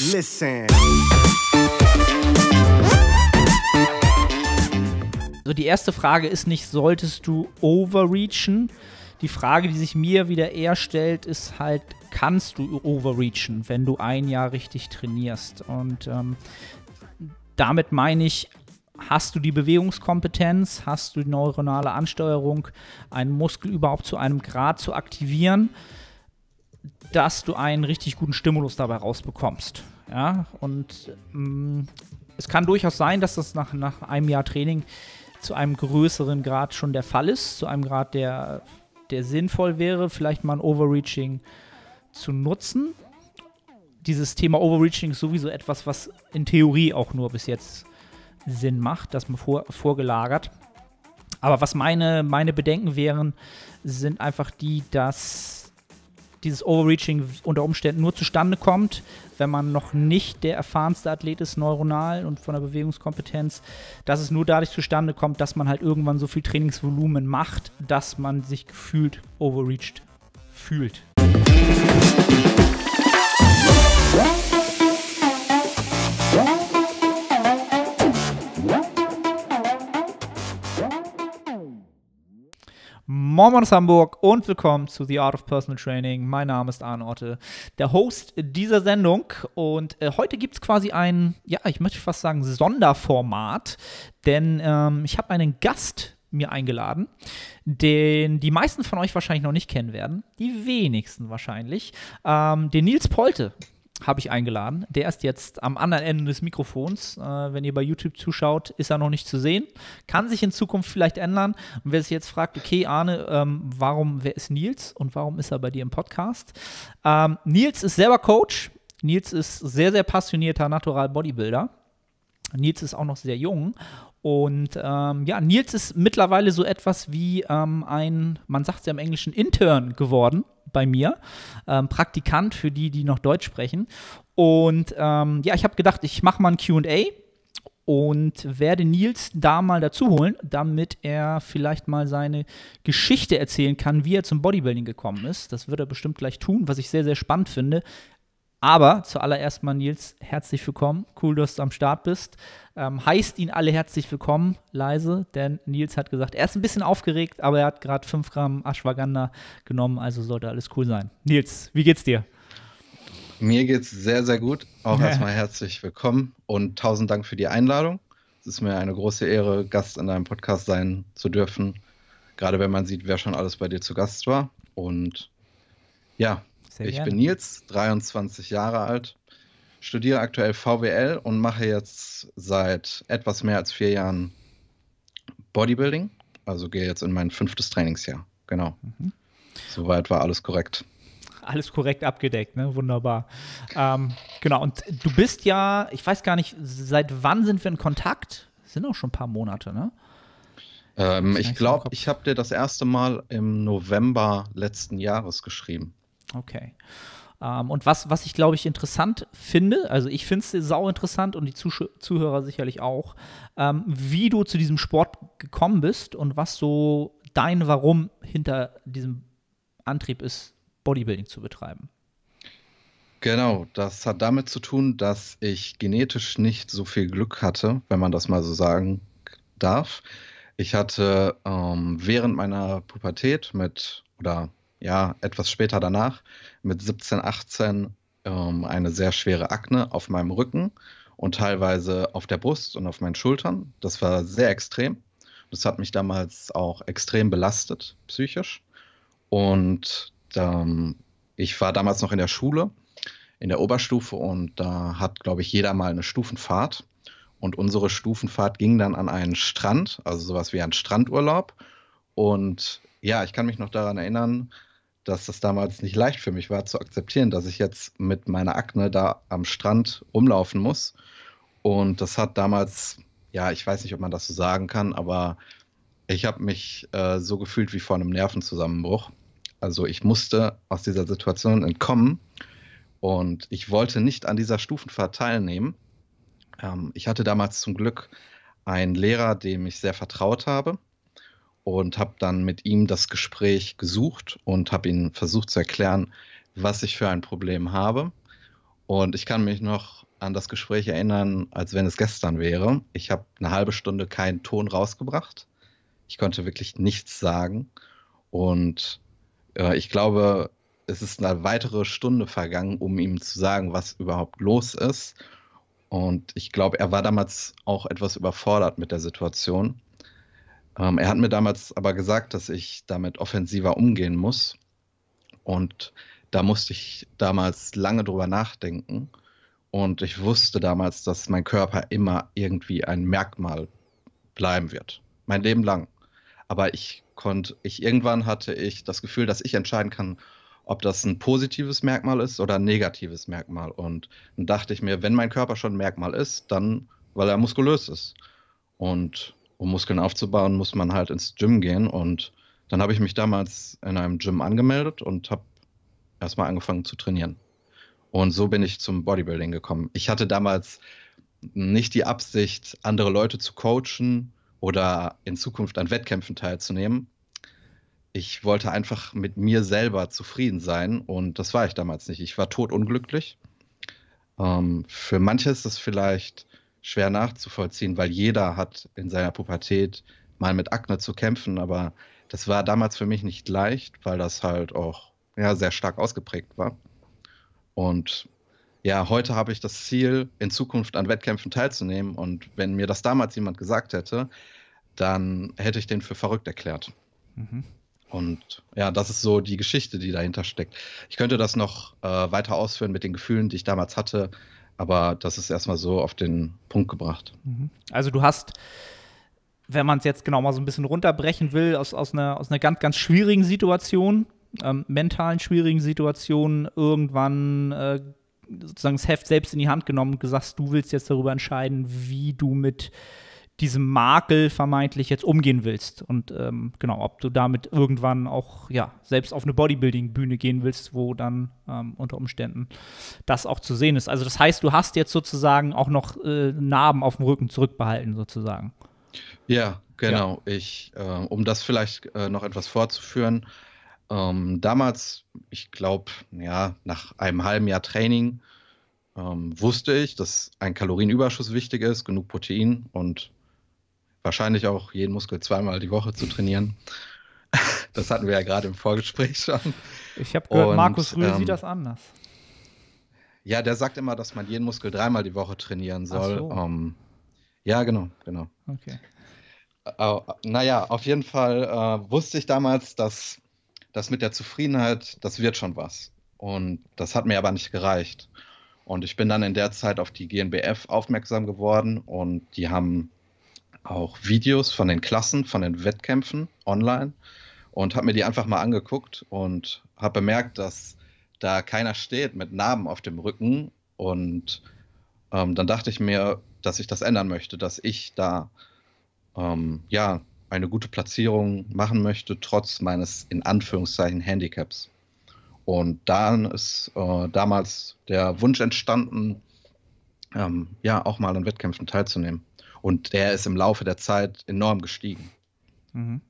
Listen. So, die erste Frage ist nicht, solltest du overreachen? Die Frage, die sich mir wieder eher stellt, ist halt, kannst du overreachen, wenn du ein Jahr richtig trainierst? Und ähm, damit meine ich, hast du die Bewegungskompetenz, hast du die neuronale Ansteuerung, einen Muskel überhaupt zu einem Grad zu aktivieren? dass du einen richtig guten Stimulus dabei rausbekommst. Ja, und ähm, es kann durchaus sein, dass das nach, nach einem Jahr Training zu einem größeren Grad schon der Fall ist, zu einem Grad, der, der sinnvoll wäre, vielleicht mal ein Overreaching zu nutzen. Dieses Thema Overreaching ist sowieso etwas, was in Theorie auch nur bis jetzt Sinn macht, das man vor, vorgelagert. Aber was meine, meine Bedenken wären, sind einfach die, dass dieses Overreaching unter Umständen nur zustande kommt, wenn man noch nicht der erfahrenste Athlet ist, neuronal und von der Bewegungskompetenz, dass es nur dadurch zustande kommt, dass man halt irgendwann so viel Trainingsvolumen macht, dass man sich gefühlt overreached fühlt. Moin aus Hamburg und willkommen zu The Art of Personal Training. Mein Name ist Arne Otte, der Host dieser Sendung. Und äh, heute gibt es quasi ein, ja, ich möchte fast sagen, Sonderformat, denn ähm, ich habe einen Gast mir eingeladen, den die meisten von euch wahrscheinlich noch nicht kennen werden, die wenigsten wahrscheinlich, ähm, den Nils Polte habe ich eingeladen. Der ist jetzt am anderen Ende des Mikrofons. Äh, wenn ihr bei YouTube zuschaut, ist er noch nicht zu sehen. Kann sich in Zukunft vielleicht ändern. Und wer sich jetzt fragt, okay, Arne, ähm, warum, wer ist Nils und warum ist er bei dir im Podcast? Ähm, Nils ist selber Coach. Nils ist sehr, sehr passionierter Natural Bodybuilder. Nils ist auch noch sehr jung und ähm, ja, Nils ist mittlerweile so etwas wie ähm, ein, man sagt es ja im Englischen, Intern geworden bei mir, ähm, Praktikant für die, die noch Deutsch sprechen. Und ähm, ja, ich habe gedacht, ich mache mal ein QA und werde Nils da mal dazu holen, damit er vielleicht mal seine Geschichte erzählen kann, wie er zum Bodybuilding gekommen ist. Das wird er bestimmt gleich tun, was ich sehr, sehr spannend finde, aber zuallererst mal, Nils, herzlich willkommen. Cool, dass du am Start bist. Ähm, heißt ihn alle herzlich willkommen, leise, denn Nils hat gesagt, er ist ein bisschen aufgeregt, aber er hat gerade 5 Gramm Ashwagandha genommen, also sollte alles cool sein. Nils, wie geht's dir? Mir geht's sehr, sehr gut. Auch ja. erstmal herzlich willkommen und tausend Dank für die Einladung. Es ist mir eine große Ehre, Gast in deinem Podcast sein zu dürfen. Gerade wenn man sieht, wer schon alles bei dir zu Gast war. Und ja, sehr ich gerne. bin Nils, 23 Jahre alt, studiere aktuell VWL und mache jetzt seit etwas mehr als vier Jahren Bodybuilding. Also gehe jetzt in mein fünftes Trainingsjahr. Genau. Mhm. Soweit war alles korrekt alles korrekt abgedeckt, ne? Wunderbar. Ähm, genau, und du bist ja, ich weiß gar nicht, seit wann sind wir in Kontakt? Das sind auch schon ein paar Monate, ne? Ähm, ich glaube, ich habe dir das erste Mal im November letzten Jahres geschrieben. Okay. Um, ähm, und was, was ich, glaube ich, interessant finde, also ich finde es sau interessant und die Zuh Zuhörer sicherlich auch, um, ähm, wie du zu diesem Sport gekommen bist und was so dein Warum hinter diesem Antrieb ist, Bodybuilding zu betreiben. Genau, das hat damit zu tun, dass ich genetisch nicht so viel Glück hatte, wenn man das mal so sagen darf. Ich hatte ähm, während meiner Pubertät mit oder ja, etwas später danach, mit 17, 18, ähm, eine sehr schwere Akne auf meinem Rücken und teilweise auf der Brust und auf meinen Schultern. Das war sehr extrem. Das hat mich damals auch extrem belastet, psychisch. Und ähm, ich war damals noch in der Schule, in der Oberstufe, und da hat, glaube ich, jeder mal eine Stufenfahrt. Und unsere Stufenfahrt ging dann an einen Strand, also sowas wie ein Strandurlaub. Und ja, ich kann mich noch daran erinnern, dass das damals nicht leicht für mich war zu akzeptieren, dass ich jetzt mit meiner Akne da am Strand rumlaufen muss. Und das hat damals, ja, ich weiß nicht, ob man das so sagen kann, aber ich habe mich äh, so gefühlt wie vor einem Nervenzusammenbruch. Also ich musste aus dieser Situation entkommen und ich wollte nicht an dieser Stufenfahrt teilnehmen. Ähm, ich hatte damals zum Glück einen Lehrer, dem ich sehr vertraut habe und habe dann mit ihm das Gespräch gesucht und habe ihn versucht zu erklären, was ich für ein Problem habe. Und ich kann mich noch an das Gespräch erinnern, als wenn es gestern wäre. Ich habe eine halbe Stunde keinen Ton rausgebracht. Ich konnte wirklich nichts sagen. Und äh, ich glaube, es ist eine weitere Stunde vergangen, um ihm zu sagen, was überhaupt los ist. Und ich glaube, er war damals auch etwas überfordert mit der Situation. Ähm, er hat mir damals aber gesagt, dass ich damit offensiver umgehen muss. Und da musste ich damals lange drüber nachdenken. Und ich wusste damals, dass mein Körper immer irgendwie ein Merkmal bleiben wird. Mein Leben lang. Aber ich konnte, ich irgendwann hatte ich das Gefühl, dass ich entscheiden kann, ob das ein positives Merkmal ist oder ein negatives Merkmal. Und dann dachte ich mir, wenn mein Körper schon ein Merkmal ist, dann, weil er muskulös ist. Und um Muskeln aufzubauen, muss man halt ins Gym gehen. Und dann habe ich mich damals in einem Gym angemeldet und habe erstmal angefangen zu trainieren. Und so bin ich zum Bodybuilding gekommen. Ich hatte damals nicht die Absicht, andere Leute zu coachen oder in Zukunft an Wettkämpfen teilzunehmen. Ich wollte einfach mit mir selber zufrieden sein und das war ich damals nicht. Ich war totunglücklich. Ähm, für manche ist das vielleicht schwer nachzuvollziehen, weil jeder hat in seiner Pubertät mal mit Akne zu kämpfen, aber das war damals für mich nicht leicht, weil das halt auch ja, sehr stark ausgeprägt war. Und ja, heute habe ich das Ziel, in Zukunft an Wettkämpfen teilzunehmen. Und wenn mir das damals jemand gesagt hätte, dann hätte ich den für verrückt erklärt. Mhm. Und ja, das ist so die Geschichte, die dahinter steckt. Ich könnte das noch äh, weiter ausführen mit den Gefühlen, die ich damals hatte, aber das ist erstmal so auf den Punkt gebracht. Mhm. Also du hast, wenn man es jetzt genau mal so ein bisschen runterbrechen will, aus, aus, einer, aus einer ganz, ganz schwierigen Situation, ähm, mentalen schwierigen Situation, irgendwann äh, sozusagen das Heft selbst in die Hand genommen und gesagt, du willst jetzt darüber entscheiden, wie du mit diesem Makel vermeintlich jetzt umgehen willst und ähm, genau, ob du damit irgendwann auch ja selbst auf eine Bodybuilding-Bühne gehen willst, wo dann ähm, unter Umständen das auch zu sehen ist. Also das heißt, du hast jetzt sozusagen auch noch äh, Narben auf dem Rücken zurückbehalten sozusagen. Ja, genau. Ja. Ich, äh, um das vielleicht äh, noch etwas vorzuführen, Ähm, damals, ich glaube, ja, nach einem halben Jahr Training ähm, wusste ich, dass ein Kalorienüberschuss wichtig ist, genug Protein und wahrscheinlich auch jeden Muskel zweimal die Woche zu trainieren. Das hatten wir ja gerade im Vorgespräch schon. Ich habe gehört, und, Markus Rühl ähm, sieht das anders. Ja, der sagt immer, dass man jeden Muskel dreimal die Woche trainieren soll. So. Um, ähm, ja, genau, genau. Okay. Uh, naja, auf jeden Fall uh, wusste ich damals, dass das mit der Zufriedenheit, das wird schon was. Und das hat mir aber nicht gereicht. Und ich bin dann in der Zeit auf die GNBF aufmerksam geworden und die haben auch Videos von den Klassen, von den Wettkämpfen online und habe mir die einfach mal angeguckt und habe bemerkt, dass da keiner steht mit Namen auf dem Rücken. Und ähm, dann dachte ich mir, dass ich das ändern möchte, dass ich da ähm, ja eine gute Platzierung machen möchte, trotz meines in Anführungszeichen Handicaps. Und dann ist äh, damals der Wunsch entstanden, ähm, ja, auch mal an Wettkämpfen teilzunehmen. Und der ist im Laufe der Zeit enorm gestiegen. Mhm.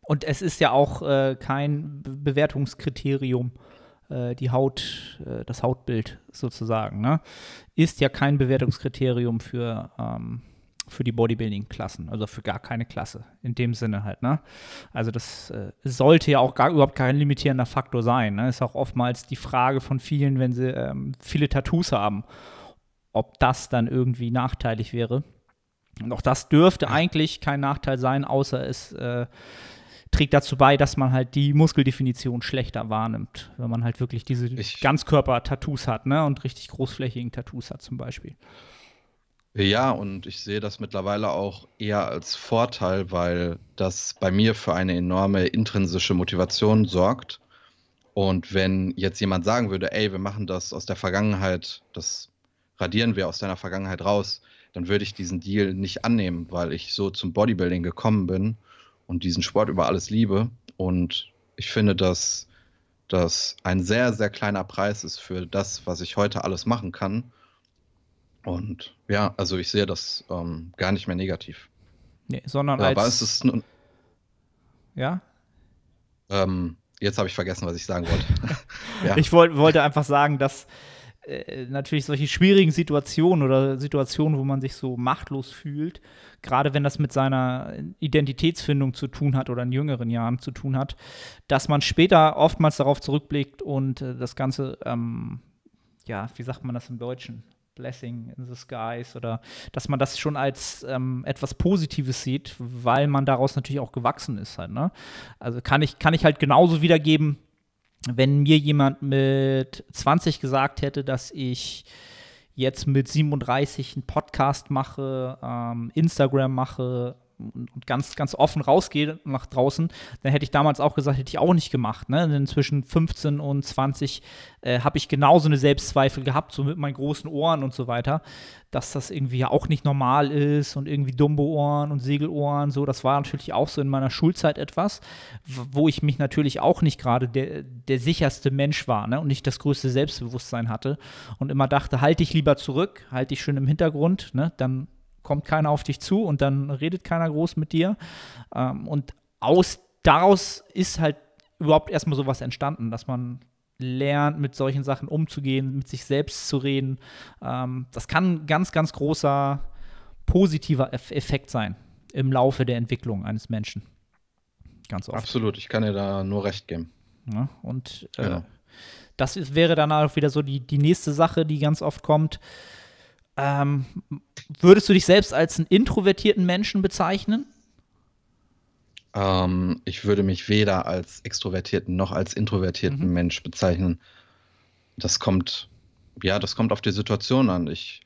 Und es ist ja auch äh, kein Bewertungskriterium, äh, die Haut, äh, das Hautbild sozusagen, ne? ist ja kein Bewertungskriterium für, ähm, für die Bodybuilding-Klassen, also für gar keine Klasse in dem Sinne halt. Ne? Also das äh, sollte ja auch gar überhaupt kein limitierender Faktor sein. Ne? Ist auch oftmals die Frage von vielen, wenn sie ähm, viele Tattoos haben, ob das dann irgendwie nachteilig wäre. Und auch das dürfte eigentlich kein Nachteil sein, außer es äh, trägt dazu bei, dass man halt die Muskeldefinition schlechter wahrnimmt, wenn man halt wirklich diese Ganzkörper-Tattoos hat, ne? Und richtig großflächigen Tattoos hat zum Beispiel. Ja, und ich sehe das mittlerweile auch eher als Vorteil, weil das bei mir für eine enorme intrinsische Motivation sorgt. Und wenn jetzt jemand sagen würde, ey, wir machen das aus der Vergangenheit, das radieren wir aus deiner Vergangenheit raus, dann würde ich diesen Deal nicht annehmen, weil ich so zum Bodybuilding gekommen bin und diesen Sport über alles liebe. Und ich finde, dass das ein sehr, sehr kleiner Preis ist für das, was ich heute alles machen kann. Und ja, also ich sehe das ähm, gar nicht mehr negativ. Nee, sondern ja, als. Aber es ist. ja? Ähm, jetzt habe ich vergessen, was ich sagen wollte. ja. Ich wollt, wollte einfach sagen, dass äh, natürlich solche schwierigen Situationen oder Situationen, wo man sich so machtlos fühlt, gerade wenn das mit seiner Identitätsfindung zu tun hat oder in jüngeren Jahren zu tun hat, dass man später oftmals darauf zurückblickt und äh, das Ganze, ähm, ja, wie sagt man das im Deutschen? Blessing in the Skies oder dass man das schon als ähm, etwas Positives sieht, weil man daraus natürlich auch gewachsen ist halt, ne? Also kann ich, kann ich halt genauso wiedergeben, wenn mir jemand mit 20 gesagt hätte, dass ich jetzt mit 37 einen Podcast mache, ähm, Instagram mache, und ganz, ganz offen rausgehe nach draußen, dann hätte ich damals auch gesagt, hätte ich auch nicht gemacht. Ne? Denn zwischen 15 und 20 äh, habe ich genauso eine Selbstzweifel gehabt, so mit meinen großen Ohren und so weiter, dass das irgendwie ja auch nicht normal ist und irgendwie Dumbo-Ohren und Segelohren, so. Das war natürlich auch so in meiner Schulzeit etwas, wo ich mich natürlich auch nicht gerade der, der sicherste Mensch war ne? und nicht das größte Selbstbewusstsein hatte und immer dachte, halte ich lieber zurück, halte ich schön im Hintergrund, ne? dann kommt keiner auf dich zu und dann redet keiner groß mit dir. Ähm, und aus, daraus ist halt überhaupt erstmal sowas entstanden, dass man lernt, mit solchen Sachen umzugehen, mit sich selbst zu reden. Ähm, das kann ein ganz, ganz großer positiver Effekt sein im Laufe der Entwicklung eines Menschen. Ganz oft. Absolut, ich kann dir da nur recht geben. Ja, und äh, genau. das wäre dann auch wieder so die, die nächste Sache, die ganz oft kommt. Ähm, würdest du dich selbst als einen introvertierten Menschen bezeichnen? Ähm, ich würde mich weder als extrovertierten noch als introvertierten mhm. Mensch bezeichnen. Das kommt, ja, das kommt auf die Situation an. Ich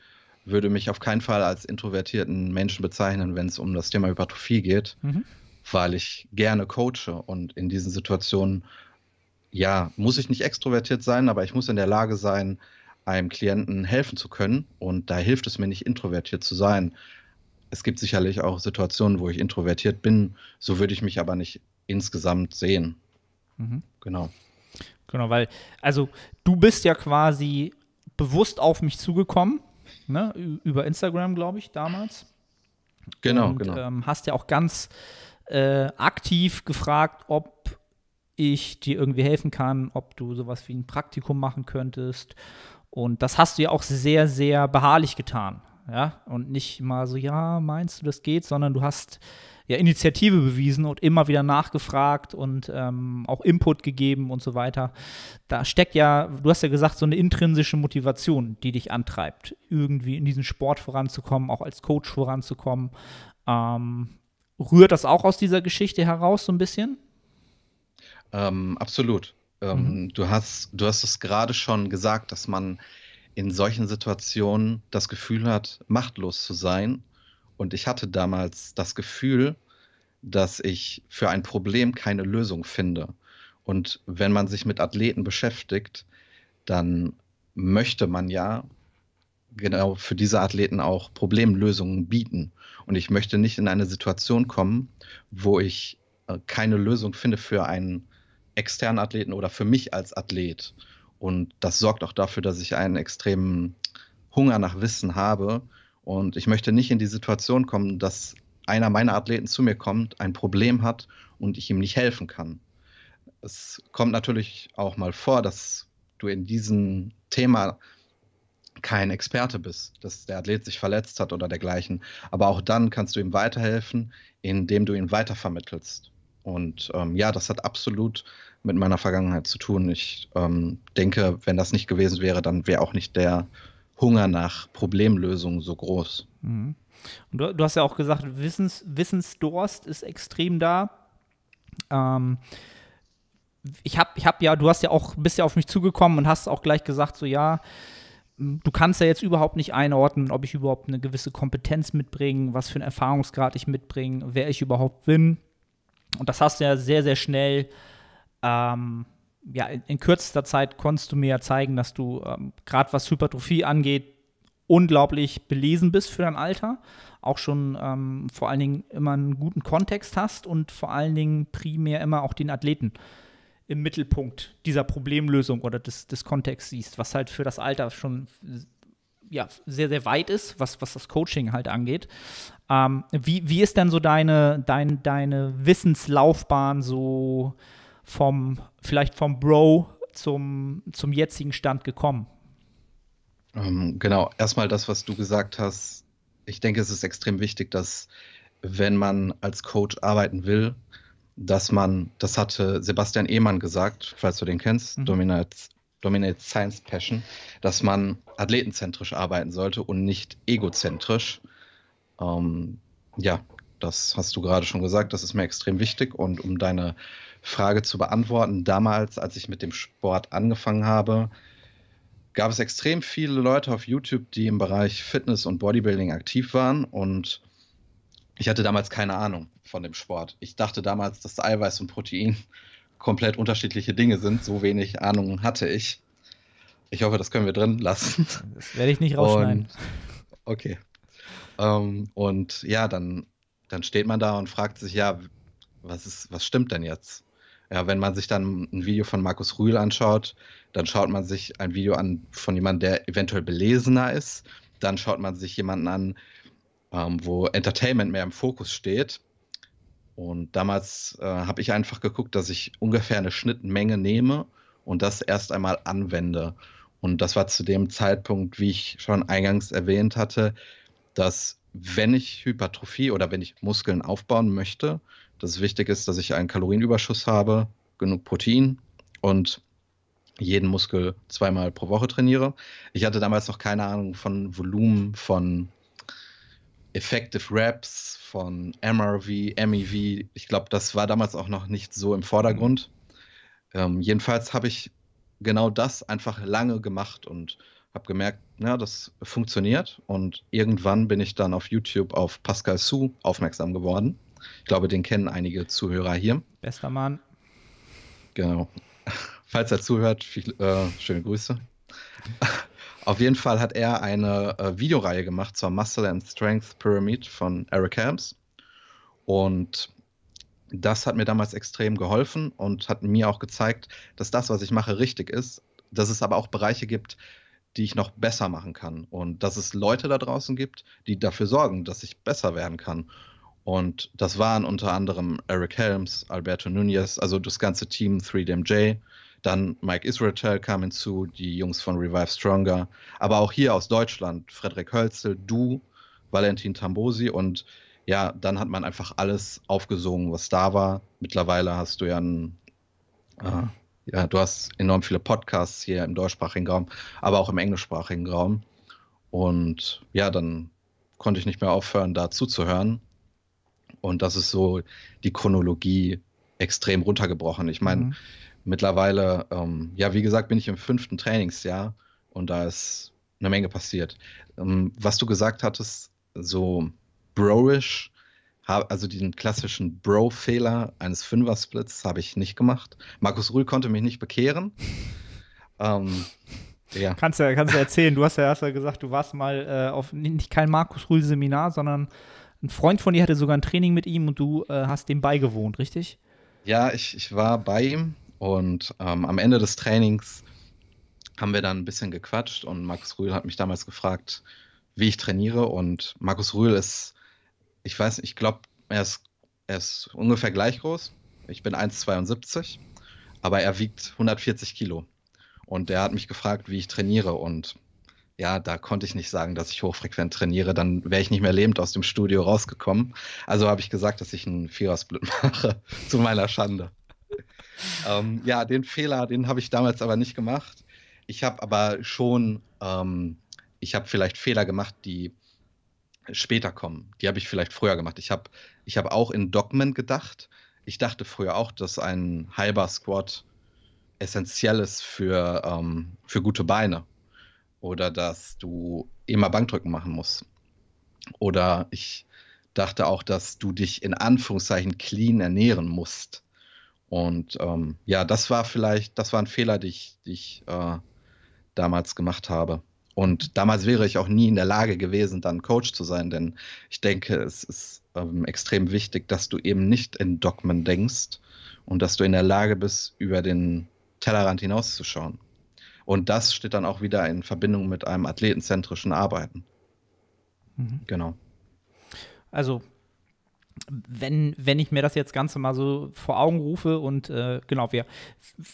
würde mich auf keinen Fall als introvertierten Menschen bezeichnen, wenn es um das Thema Hypertrophie geht, mhm. weil ich gerne coache und in diesen Situationen, ja, muss ich nicht extrovertiert sein, aber ich muss in der Lage sein, einem Klienten helfen zu können. Und da hilft es mir nicht, introvertiert zu sein. Es gibt sicherlich auch Situationen, wo ich introvertiert bin. So würde ich mich aber nicht insgesamt sehen. Mhm. Genau. Genau, weil, also du bist ja quasi bewusst auf mich zugekommen, ne? über Instagram, glaube ich, damals. Genau, Und, genau. Ähm, hast ja auch ganz äh, aktiv gefragt, ob ich dir irgendwie helfen kann, ob du sowas wie ein Praktikum machen könntest, und das hast du ja auch sehr, sehr beharrlich getan. Ja? Und nicht mal so, ja, meinst du, das geht, sondern du hast ja Initiative bewiesen und immer wieder nachgefragt und ähm, auch Input gegeben und so weiter. Da steckt ja, du hast ja gesagt, so eine intrinsische Motivation, die dich antreibt, irgendwie in diesen Sport voranzukommen, auch als Coach voranzukommen. Ähm, rührt das auch aus dieser Geschichte heraus so ein bisschen? Ähm, absolut. Ähm, mhm. du, hast, du hast es gerade schon gesagt, dass man in solchen Situationen das Gefühl hat, machtlos zu sein. Und ich hatte damals das Gefühl, dass ich für ein Problem keine Lösung finde. Und wenn man sich mit Athleten beschäftigt, dann möchte man ja genau für diese Athleten auch Problemlösungen bieten. Und ich möchte nicht in eine Situation kommen, wo ich äh, keine Lösung finde für ein externen Athleten oder für mich als Athlet. Und das sorgt auch dafür, dass ich einen extremen Hunger nach Wissen habe. Und ich möchte nicht in die Situation kommen, dass einer meiner Athleten zu mir kommt, ein Problem hat und ich ihm nicht helfen kann. Es kommt natürlich auch mal vor, dass du in diesem Thema kein Experte bist, dass der Athlet sich verletzt hat oder dergleichen. Aber auch dann kannst du ihm weiterhelfen, indem du ihn weitervermittelst. Und ähm, ja, das hat absolut mit meiner Vergangenheit zu tun. Ich ähm, denke, wenn das nicht gewesen wäre, dann wäre auch nicht der Hunger nach Problemlösungen so groß. Mhm. Du, du, hast ja auch gesagt, Wissens, Wissensdurst ist extrem da. Ähm, ich habe ich hab ja, du hast ja auch, bist ja auf mich zugekommen und hast auch gleich gesagt, so ja, du kannst ja jetzt überhaupt nicht einordnen, ob ich überhaupt eine gewisse Kompetenz mitbringe, was für einen Erfahrungsgrad ich mitbringe, wer ich überhaupt bin. Und das hast du ja sehr, sehr schnell, ähm, ja, in, in, kürzester Zeit konntest du mir ja zeigen, dass du ähm, gerade was Hypertrophie angeht, unglaublich belesen bist für dein Alter, auch schon ähm, vor allen Dingen immer einen guten Kontext hast und vor allen Dingen primär immer auch den Athleten im Mittelpunkt dieser Problemlösung oder des, des Kontexts siehst, was halt für das Alter schon ja, sehr, sehr weit ist, was, was das Coaching halt angeht. Ähm, wie, wie ist denn so deine, dein, deine Wissenslaufbahn so vom, vielleicht vom Bro zum, zum jetzigen Stand gekommen? Ähm, genau, erstmal das, was du gesagt hast. Ich denke, es ist extrem wichtig, dass wenn man als Coach arbeiten will, dass man, das hatte Sebastian Ehmann gesagt, falls du den kennst, mhm. Dominate Science Passion, dass man athletenzentrisch arbeiten sollte und nicht egozentrisch. Ähm, ja, das hast du gerade schon gesagt, das ist mir extrem wichtig. Und um deine Frage zu beantworten, damals, als ich mit dem Sport angefangen habe, gab es extrem viele Leute auf YouTube, die im Bereich Fitness und Bodybuilding aktiv waren. Und ich hatte damals keine Ahnung von dem Sport. Ich dachte damals, dass Eiweiß und Protein komplett unterschiedliche Dinge sind. So wenig Ahnung hatte ich. Ich hoffe, das können wir drin lassen. Das werde ich nicht rausschneiden. Und, okay. Ähm, und ja, dann, dann steht man da und fragt sich, ja, was, ist, was stimmt denn jetzt? Ja, wenn man sich dann ein Video von Markus Rühl anschaut, dann schaut man sich ein Video an von jemandem, der eventuell belesener ist. Dann schaut man sich jemanden an, ähm, wo Entertainment mehr im Fokus steht. Und damals äh, habe ich einfach geguckt, dass ich ungefähr eine Schnittmenge nehme und das erst einmal anwende. Und das war zu dem Zeitpunkt, wie ich schon eingangs erwähnt hatte, dass wenn ich Hypertrophie oder wenn ich Muskeln aufbauen möchte, dass es wichtig ist, dass ich einen Kalorienüberschuss habe, genug Protein und jeden Muskel zweimal pro Woche trainiere. Ich hatte damals noch keine Ahnung von Volumen, von Effective Raps von MRV, MEV. Ich glaube, das war damals auch noch nicht so im Vordergrund. Ähm, jedenfalls habe ich genau das einfach lange gemacht und habe gemerkt, ja, das funktioniert. Und irgendwann bin ich dann auf YouTube auf Pascal Su aufmerksam geworden. Ich glaube, den kennen einige Zuhörer hier. Bester Mann. Genau. Falls er zuhört, viel, äh, schöne Grüße. Auf jeden Fall hat er eine äh, Videoreihe gemacht zur Muscle and Strength Pyramid von Eric Helms. Und das hat mir damals extrem geholfen und hat mir auch gezeigt, dass das, was ich mache, richtig ist. Dass es aber auch Bereiche gibt, die ich noch besser machen kann. Und dass es Leute da draußen gibt, die dafür sorgen, dass ich besser werden kann. Und das waren unter anderem Eric Helms, Alberto Nunez, also das ganze Team 3DMJ, dann Mike Israel kam hinzu, die Jungs von Revive Stronger. Aber auch hier aus Deutschland, Frederik Hölzel, Du, Valentin Tambosi und ja, dann hat man einfach alles aufgesungen, was da war. Mittlerweile hast du ja einen. äh, ja, du hast enorm viele Podcasts hier im deutschsprachigen Raum, aber auch im englischsprachigen Raum. Und ja, dann konnte ich nicht mehr aufhören, da zuzuhören. Und das ist so die Chronologie extrem runtergebrochen. Ich meine, mhm mittlerweile, ähm, ja, wie gesagt, bin ich im fünften Trainingsjahr und da ist eine Menge passiert. Ähm, was du gesagt hattest, so broish, also den klassischen Bro-Fehler eines Fünfer-Splits habe ich nicht gemacht. Markus Rühl konnte mich nicht bekehren. ähm, ja. Kannst ja, kannst ja erzählen. Du hast ja erst ja gesagt, du warst mal äh, auf nicht kein Markus Rühl Seminar, sondern ein Freund von dir hatte sogar ein Training mit ihm und du äh, hast dem beigewohnt, richtig? Ja, ich, ich war bei ihm und ähm, am Ende des Trainings haben wir dann ein bisschen gequatscht und Markus Rühl hat mich damals gefragt, wie ich trainiere. Und Markus Rühl ist, ich weiß, ich glaube, er ist, er ist ungefähr gleich groß. Ich bin 1,72, aber er wiegt 140 Kilo. Und der hat mich gefragt, wie ich trainiere. Und ja, da konnte ich nicht sagen, dass ich hochfrequent trainiere. Dann wäre ich nicht mehr lebend aus dem Studio rausgekommen. Also habe ich gesagt, dass ich einen Vierersplit mache, zu meiner Schande ähm, ja, den Fehler, den habe ich damals aber nicht gemacht. Ich habe aber schon, ähm, ich habe vielleicht Fehler gemacht, die später kommen. Die habe ich vielleicht früher gemacht. Ich habe ich hab auch in Dogmen gedacht. Ich dachte früher auch, dass ein halber Squat essentiell ist für, ähm, für gute Beine. Oder dass du immer Bankdrücken machen musst. Oder ich dachte auch, dass du dich in Anführungszeichen clean ernähren musst. Und ähm, ja, das war vielleicht, das war ein Fehler, den ich, den ich äh, damals gemacht habe. Und damals wäre ich auch nie in der Lage gewesen, dann Coach zu sein, denn ich denke, es ist ähm, extrem wichtig, dass du eben nicht in Dogmen denkst und dass du in der Lage bist, über den Tellerrand hinauszuschauen. Und das steht dann auch wieder in Verbindung mit einem athletenzentrischen Arbeiten. Mhm. Genau. Also wenn, wenn ich mir das jetzt Ganze mal so vor Augen rufe und äh, genau, wir,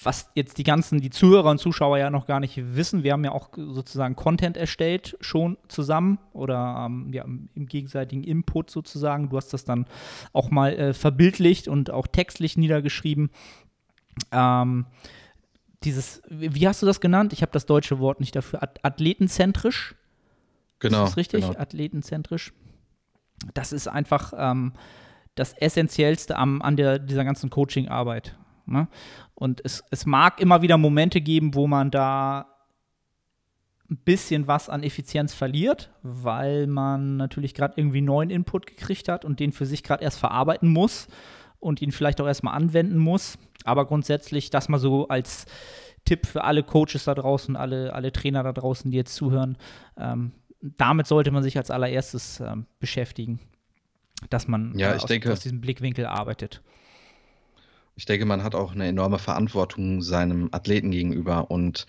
was jetzt die ganzen, die Zuhörer und Zuschauer ja noch gar nicht wissen, wir haben ja auch sozusagen Content erstellt, schon zusammen oder ähm, ja, im gegenseitigen Input sozusagen. Du hast das dann auch mal äh, verbildlicht und auch textlich niedergeschrieben. Ähm, dieses, wie hast du das genannt? Ich habe das deutsche Wort nicht dafür. At athletenzentrisch. Genau. Ist das richtig? Genau. Athletenzentrisch das ist einfach ähm, das Essentiellste am, an der, dieser ganzen Coaching-Arbeit. Ne? Und es, es mag immer wieder Momente geben, wo man da ein bisschen was an Effizienz verliert, weil man natürlich gerade irgendwie neuen Input gekriegt hat und den für sich gerade erst verarbeiten muss und ihn vielleicht auch erstmal anwenden muss. Aber grundsätzlich, das mal so als Tipp für alle Coaches da draußen, alle, alle Trainer da draußen, die jetzt zuhören, ähm, damit sollte man sich als allererstes äh, beschäftigen, dass man ja, äh, aus, denke, aus, diesem Blickwinkel arbeitet. Ich denke, man hat auch eine enorme Verantwortung seinem Athleten gegenüber und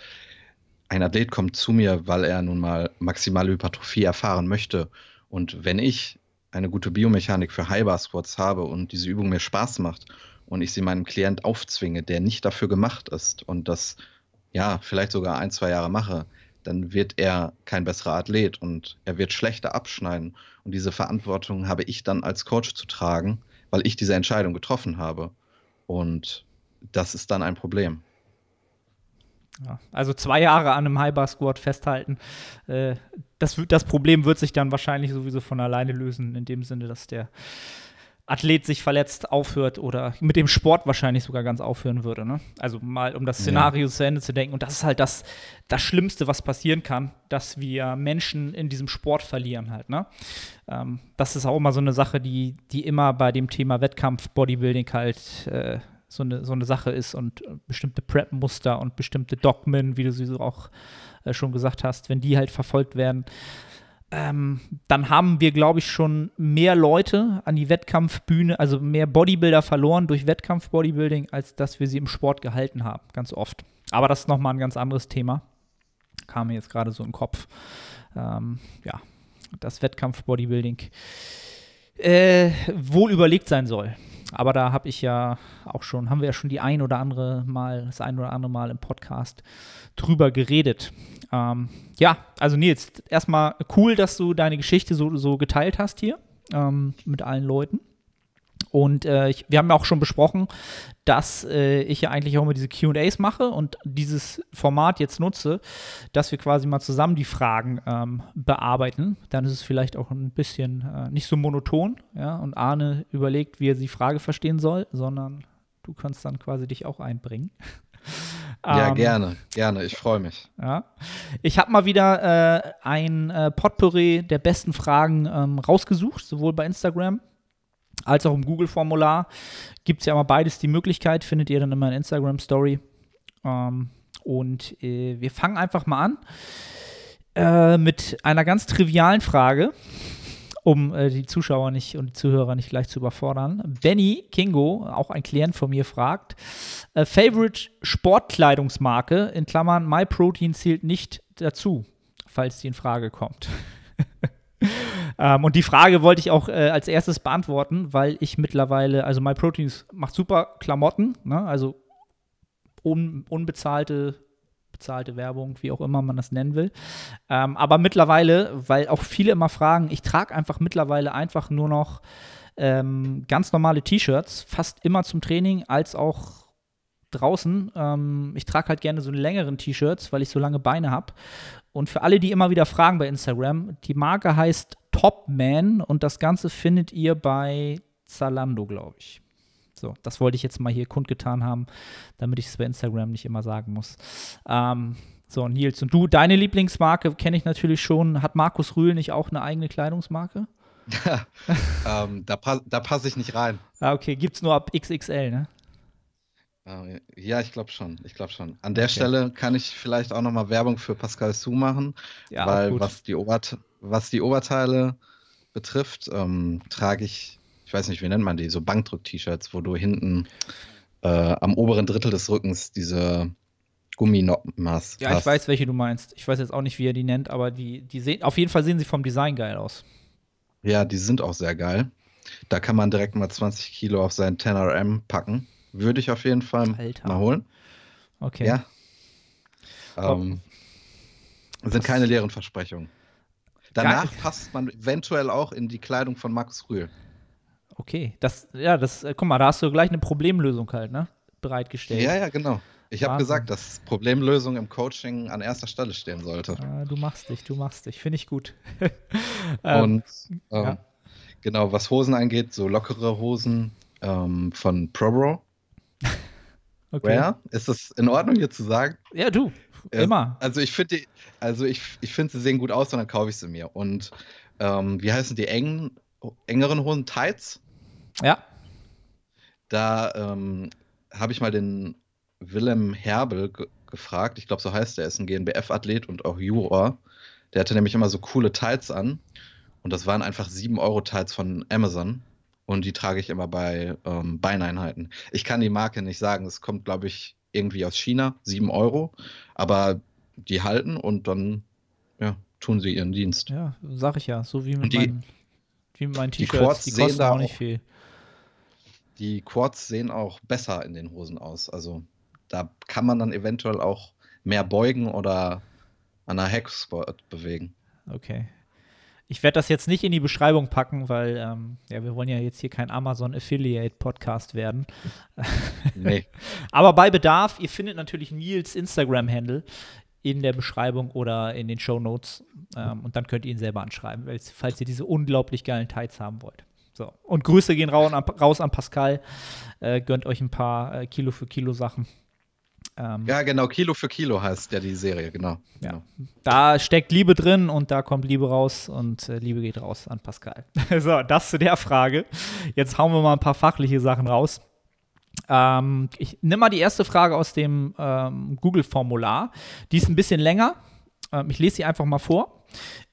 ein Athlet kommt zu mir, weil er nun mal maximale Hypertrophie erfahren möchte. Und wenn ich eine gute Biomechanik für High Bar Squats habe und diese Übung mir Spaß macht und ich sie meinem Klient aufzwinge, der nicht dafür gemacht ist und das ja vielleicht sogar ein, zwei Jahre mache, dann wird er kein besserer Athlet und er wird schlechter abschneiden. Und diese Verantwortung habe ich dann als Coach zu tragen, weil ich diese Entscheidung getroffen habe. Und das ist dann ein Problem. Ja, also zwei Jahre an einem Highbar Squad festhalten. Äh, das, das Problem wird sich dann wahrscheinlich sowieso von alleine lösen, in dem Sinne, dass der Athlet sich verletzt, aufhört oder mit dem Sport wahrscheinlich sogar ganz aufhören würde. Ne? Also mal um das Szenario ja. zu Ende zu denken. Und das ist halt das, das Schlimmste, was passieren kann, dass wir Menschen in diesem Sport verlieren halt. Ne? Ähm, das ist auch immer so eine Sache, die, die immer bei dem Thema Wettkampf, Bodybuilding halt äh, so, eine, so eine Sache ist und äh, bestimmte Prep-Muster und bestimmte Dogmen, wie du sie so auch äh, schon gesagt hast, wenn die halt verfolgt werden, ähm, dann haben wir, glaube ich, schon mehr Leute an die Wettkampfbühne, also mehr Bodybuilder verloren durch Wettkampfbodybuilding, als dass wir sie im Sport gehalten haben, ganz oft. Aber das ist nochmal ein ganz anderes Thema. Kam mir jetzt gerade so in den Kopf. Ähm, ja, dass Wettkampfbodybuilding. äh, wohl überlegt sein soll. Aber da habe ich ja auch schon, haben wir ja schon die ein oder andere Mal, das ein oder andere Mal im Podcast drüber geredet. Ähm, ja, also Nils, erstmal cool, dass du deine Geschichte so, so geteilt hast hier ähm, mit allen Leuten. Und äh, ich, wir haben ja auch schon besprochen, dass äh, ich ja eigentlich auch immer diese QAs mache und dieses Format jetzt nutze, dass wir quasi mal zusammen die Fragen ähm, bearbeiten. Dann ist es vielleicht auch ein bisschen äh, nicht so monoton. Ja? Und Arne überlegt, wie er die Frage verstehen soll, sondern du kannst dann quasi dich auch einbringen. Ja, ähm, gerne, gerne. Ich freue mich. Ja. Ich habe mal wieder äh, ein äh, Potpourri der besten Fragen ähm, rausgesucht, sowohl bei Instagram als auch im Google-Formular. Gibt es ja immer beides die Möglichkeit, findet ihr dann immer in Instagram-Story. Ähm, und äh, wir fangen einfach mal an äh, mit einer ganz trivialen Frage um äh, die Zuschauer nicht und die Zuhörer nicht gleich zu überfordern. Benny Kingo, auch ein Klient von mir, fragt: äh, Favorite Sportkleidungsmarke in Klammern MyProtein zählt nicht dazu, falls die in Frage kommt. ähm, und die Frage wollte ich auch äh, als erstes beantworten, weil ich mittlerweile, also MyProtein macht super Klamotten, ne? also un, unbezahlte bezahlte Werbung, wie auch immer man das nennen will. Ähm, aber mittlerweile, weil auch viele immer fragen, ich trage einfach mittlerweile einfach nur noch ähm, ganz normale T-Shirts, fast immer zum Training als auch draußen. Ähm, ich trage halt gerne so einen längeren T-Shirts, weil ich so lange Beine habe. Und für alle, die immer wieder fragen bei Instagram, die Marke heißt Topman und das Ganze findet ihr bei Zalando, glaube ich. So, das wollte ich jetzt mal hier kundgetan haben, damit ich es bei Instagram nicht immer sagen muss. Ähm, so, Nils, und du, deine Lieblingsmarke kenne ich natürlich schon. Hat Markus Rühl nicht auch eine eigene Kleidungsmarke? ähm, da, pa da passe ich nicht rein. Ah, okay, gibt es nur ab XXL, ne? Äh, ja, ich glaube schon. Ich glaube schon. An der okay. Stelle kann ich vielleicht auch nochmal Werbung für Pascal Su machen, ja, weil was die, was die, Oberteile betrifft, ähm, trage ich ich weiß nicht, wie nennt man die, so Bankdrück-T-Shirts, wo du hinten äh, am oberen Drittel des Rückens diese Gumminoppen hast. Ja, ich weiß, welche du meinst. Ich weiß jetzt auch nicht, wie er die nennt, aber die, die sehen, auf jeden Fall sehen sie vom Design geil aus. Ja, die sind auch sehr geil. Da kann man direkt mal 20 Kilo auf seinen 10RM packen. Würde ich auf jeden Fall Alter. mal holen. Okay. Ja. Ähm, sind keine leeren Versprechungen. Danach passt man eventuell auch in die Kleidung von Max Rühl. Okay, das, ja, das, äh, guck mal, da hast du gleich eine Problemlösung halt, ne? Bereitgestellt. Ja, ja, genau. Ich habe gesagt, dass Problemlösung im Coaching an erster Stelle stehen sollte. Ah, du machst dich, du machst dich, finde ich gut. Ähm, und ähm, ja. genau, was Hosen angeht, so lockere Hosen ähm, von Probro. okay. Rare? Ist das in Ordnung hier zu sagen? Ja, du, immer. Also ich finde also ich, ich find, sie sehen gut aus und dann kaufe ich sie mir. Und ähm, wie heißen die engen, engeren Hosen? Tights? Ja. Da ähm, habe ich mal den Willem Herbel ge gefragt. Ich glaube, so heißt er. Er ist ein GNBF-Athlet und auch Juror. Der hatte nämlich immer so coole Teils an. Und das waren einfach 7 euro teils von Amazon. Und die trage ich immer bei ähm, Beineinheiten. Ich kann die Marke nicht sagen. Es kommt, glaube ich, irgendwie aus China. 7 Euro. Aber die halten und dann ja, tun sie ihren Dienst. Ja, sag ich ja. So wie mit, die, meinen, T-Shirts. Die, die kosten auch nicht viel die Quads sehen auch besser in den Hosen aus. Also da kann man dann eventuell auch mehr beugen oder an der Hacksport bewegen. Okay. Ich werde das jetzt nicht in die Beschreibung packen, weil ähm, ja, wir wollen ja jetzt hier kein Amazon Affiliate Podcast werden. Nee. Aber bei Bedarf, ihr findet natürlich Nils Instagram-Handle in der Beschreibung oder in den Show Notes. Ähm, und dann könnt ihr ihn selber anschreiben, falls ihr diese unglaublich geilen Tights haben wollt. So. Und Grüße gehen raus an Pascal. Äh, gönnt euch ein paar äh, Kilo für Kilo Sachen. Ähm, ja, genau, Kilo für Kilo heißt ja die Serie, genau. Ja. Genau. Da steckt Liebe drin und da kommt Liebe raus und äh, Liebe geht raus an Pascal. so, das zu der Frage. Jetzt hauen wir mal ein paar fachliche Sachen raus. Ähm, ich nehme mal die erste Frage aus dem ähm, Google-Formular. Die ist ein bisschen länger. Ähm, ich lese sie einfach mal vor.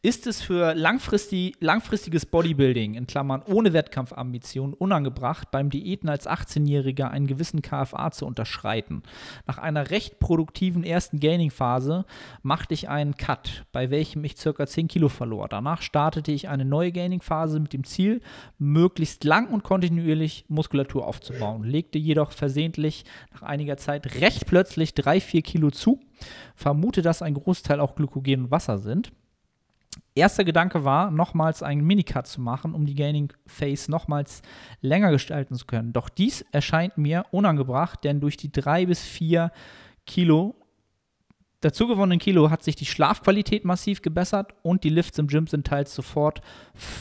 Ist es für langfristig, langfristiges Bodybuilding, in Klammern ohne Wettkampfambitionen, unangebracht, beim Diäten als 18-Jähriger einen gewissen KFA zu unterschreiten? Nach einer recht produktiven ersten Gaining-Phase machte ich einen Cut, bei welchem ich ca. 10 Kilo verlor. Danach startete ich eine neue Gaining-Phase mit dem Ziel, möglichst lang und kontinuierlich Muskulatur aufzubauen, legte jedoch versehentlich nach einiger Zeit recht plötzlich 3-4 Kilo zu, vermute, dass ein Großteil auch Glykogen und Wasser sind. Erster Gedanke war, nochmals einen Minicut zu machen, um die Gaining Phase nochmals länger gestalten zu können. Doch dies erscheint mir unangebracht, denn durch die drei bis vier Kilo Dazu gewonnenen Kilo hat sich die Schlafqualität massiv gebessert und die Lifts im Gym sind teils sofort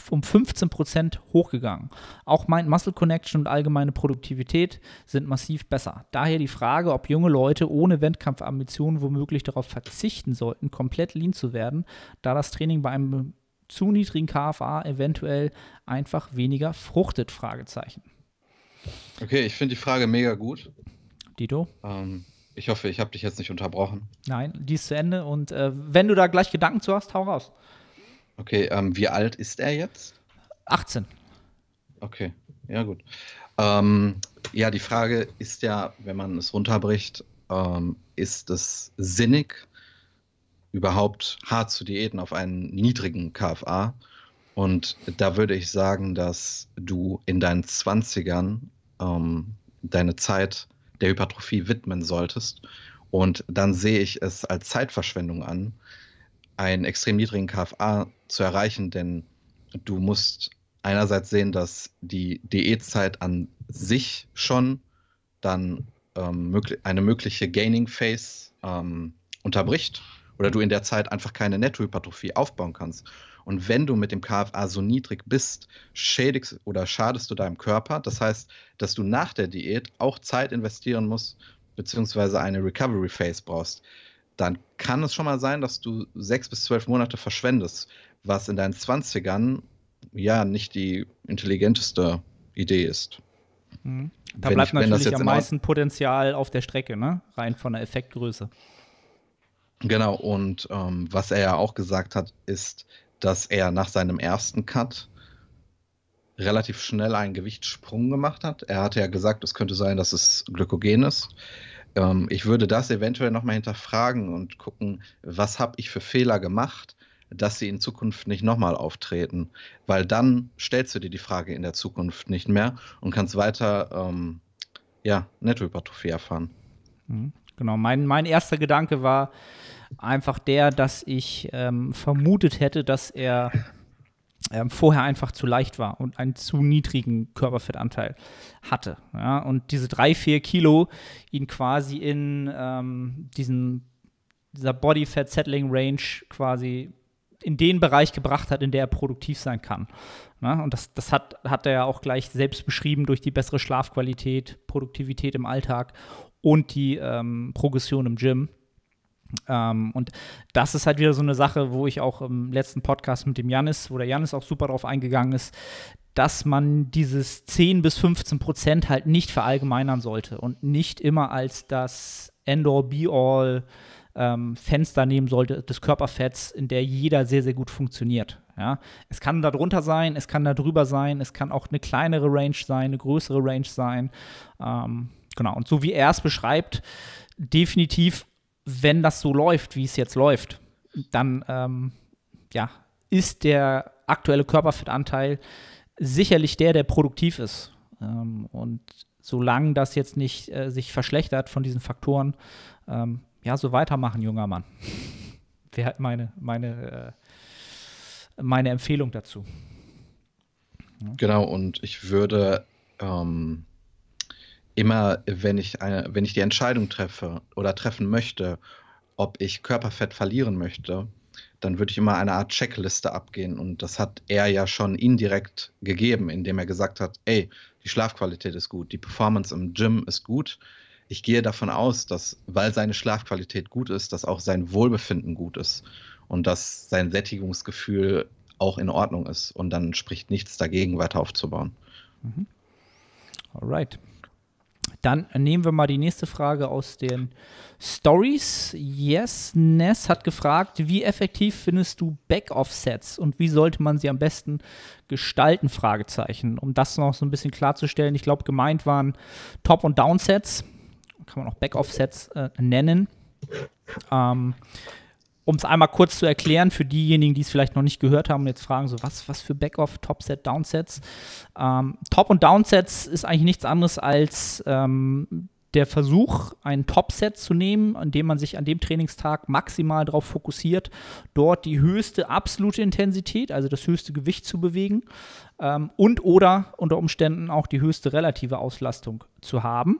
um 15% hochgegangen. Auch Mind Muscle Connection und allgemeine Produktivität sind massiv besser. Daher die Frage, ob junge Leute ohne Wettkampfambitionen womöglich darauf verzichten sollten, komplett lean zu werden, da das Training bei einem zu niedrigen KFA eventuell einfach weniger fruchtet, Fragezeichen. Okay, ich finde die Frage mega gut. Dito? Ähm, ich hoffe, ich habe dich jetzt nicht unterbrochen. Nein, die ist zu Ende und äh, wenn du da gleich Gedanken zu hast, hau raus. Okay, ähm, wie alt ist er jetzt? 18. Okay, ja gut. Ähm, ja, die Frage ist ja, wenn man es runterbricht, ähm, ist es sinnig, überhaupt hart zu diäten auf einen niedrigen KFA? Und da würde ich sagen, dass du in deinen 20ern ähm, deine Zeit der Hypertrophie widmen solltest. Und dann sehe ich es als Zeitverschwendung an, einen extrem niedrigen KFA zu erreichen, denn du musst einerseits sehen, dass die Diätzeit an sich schon dann ähm, eine mögliche Gaining Phase ähm, unterbricht oder du in der Zeit einfach keine Nettohypertrophie aufbauen kannst. Und wenn du mit dem KFA so niedrig bist, schädigst oder schadest du deinem Körper. Das heißt, dass du nach der Diät auch Zeit investieren musst, beziehungsweise eine Recovery Phase brauchst. Dann kann es schon mal sein, dass du sechs bis zwölf Monate verschwendest, was in deinen 20ern ja nicht die intelligenteste Idee ist. Mhm. Da wenn bleibt ich, natürlich am meisten Potenzial auf der Strecke, ne? rein von der Effektgröße. Genau, und ähm, was er ja auch gesagt hat, ist, dass er nach seinem ersten Cut relativ schnell einen Gewichtssprung gemacht hat. Er hatte ja gesagt, es könnte sein, dass es Glykogen ist. Ähm, ich würde das eventuell nochmal hinterfragen und gucken, was habe ich für Fehler gemacht, dass sie in Zukunft nicht nochmal auftreten. Weil dann stellst du dir die Frage in der Zukunft nicht mehr und kannst weiter ähm, ja, Nettohypertrophie erfahren. Mhm. Genau, mein, mein erster Gedanke war, einfach der, dass ich ähm, vermutet hätte, dass er ähm, vorher einfach zu leicht war und einen zu niedrigen Körperfettanteil hatte. Ja? Und diese drei, vier Kilo ihn quasi in ähm, diesen, dieser Body Fat Settling Range quasi in den Bereich gebracht hat, in der er produktiv sein kann. Ja? Ne. Und das, das hat, hat er ja auch gleich selbst beschrieben durch die bessere Schlafqualität, Produktivität im Alltag und die ähm, Progression im Gym ähm, und das ist halt wieder so eine Sache, wo ich auch im letzten Podcast mit dem Janis, wo der Janis auch super drauf eingegangen ist, dass man dieses 10 bis 15 Prozent halt nicht verallgemeinern sollte und nicht immer als das end Endor Be-All ähm, Fenster nehmen sollte des Körperfetts, in der jeder sehr, sehr gut funktioniert. Ja? Es kann da drunter sein, es kann da drüber sein, es kann auch eine kleinere Range sein, eine größere Range sein. Ähm, genau, und so wie er es beschreibt, definitiv wenn das so läuft, wie es jetzt läuft, dann ähm, ja, ist der aktuelle Körperfettanteil sicherlich der, der produktiv ist. Ähm, und solange das jetzt nicht äh, sich verschlechtert von diesen Faktoren, ähm, ja, so weitermachen, junger Mann. Wäre halt meine, meine, äh, meine Empfehlung dazu. Genau, und ich würde ähm, immer, wenn ich, eine, wenn ich die Entscheidung treffe oder treffen möchte, ob ich Körperfett verlieren möchte, dann würde ich immer eine Art Checkliste abgehen. Und das hat er ja schon indirekt gegeben, indem er gesagt hat, ey, die Schlafqualität ist gut, die Performance im Gym ist gut. Ich gehe davon aus, dass, weil seine Schlafqualität gut ist, dass auch sein Wohlbefinden gut ist und dass sein Sättigungsgefühl auch in Ordnung ist. Und dann spricht nichts dagegen, weiter aufzubauen. Mhm. Alright. Dann nehmen wir mal die nächste Frage aus den Stories. Yes, Ness hat gefragt, wie effektiv findest du Back-Offsets und wie sollte man sie am besten gestalten? Fragezeichen. Um das noch so ein bisschen klarzustellen, ich glaube, gemeint waren Top- und Down-Sets. kann man auch Back-Offsets äh, nennen. Ähm, um es einmal kurz zu erklären für diejenigen, die es vielleicht noch nicht gehört haben und jetzt fragen, so was, was für Backoff, Topset, Downsets. Ähm, Top- und Downsets ist eigentlich nichts anderes als ähm, der Versuch, ein Topset zu nehmen, an dem man sich an dem Trainingstag maximal darauf fokussiert, dort die höchste absolute Intensität, also das höchste Gewicht zu bewegen ähm, und oder unter Umständen auch die höchste relative Auslastung zu haben.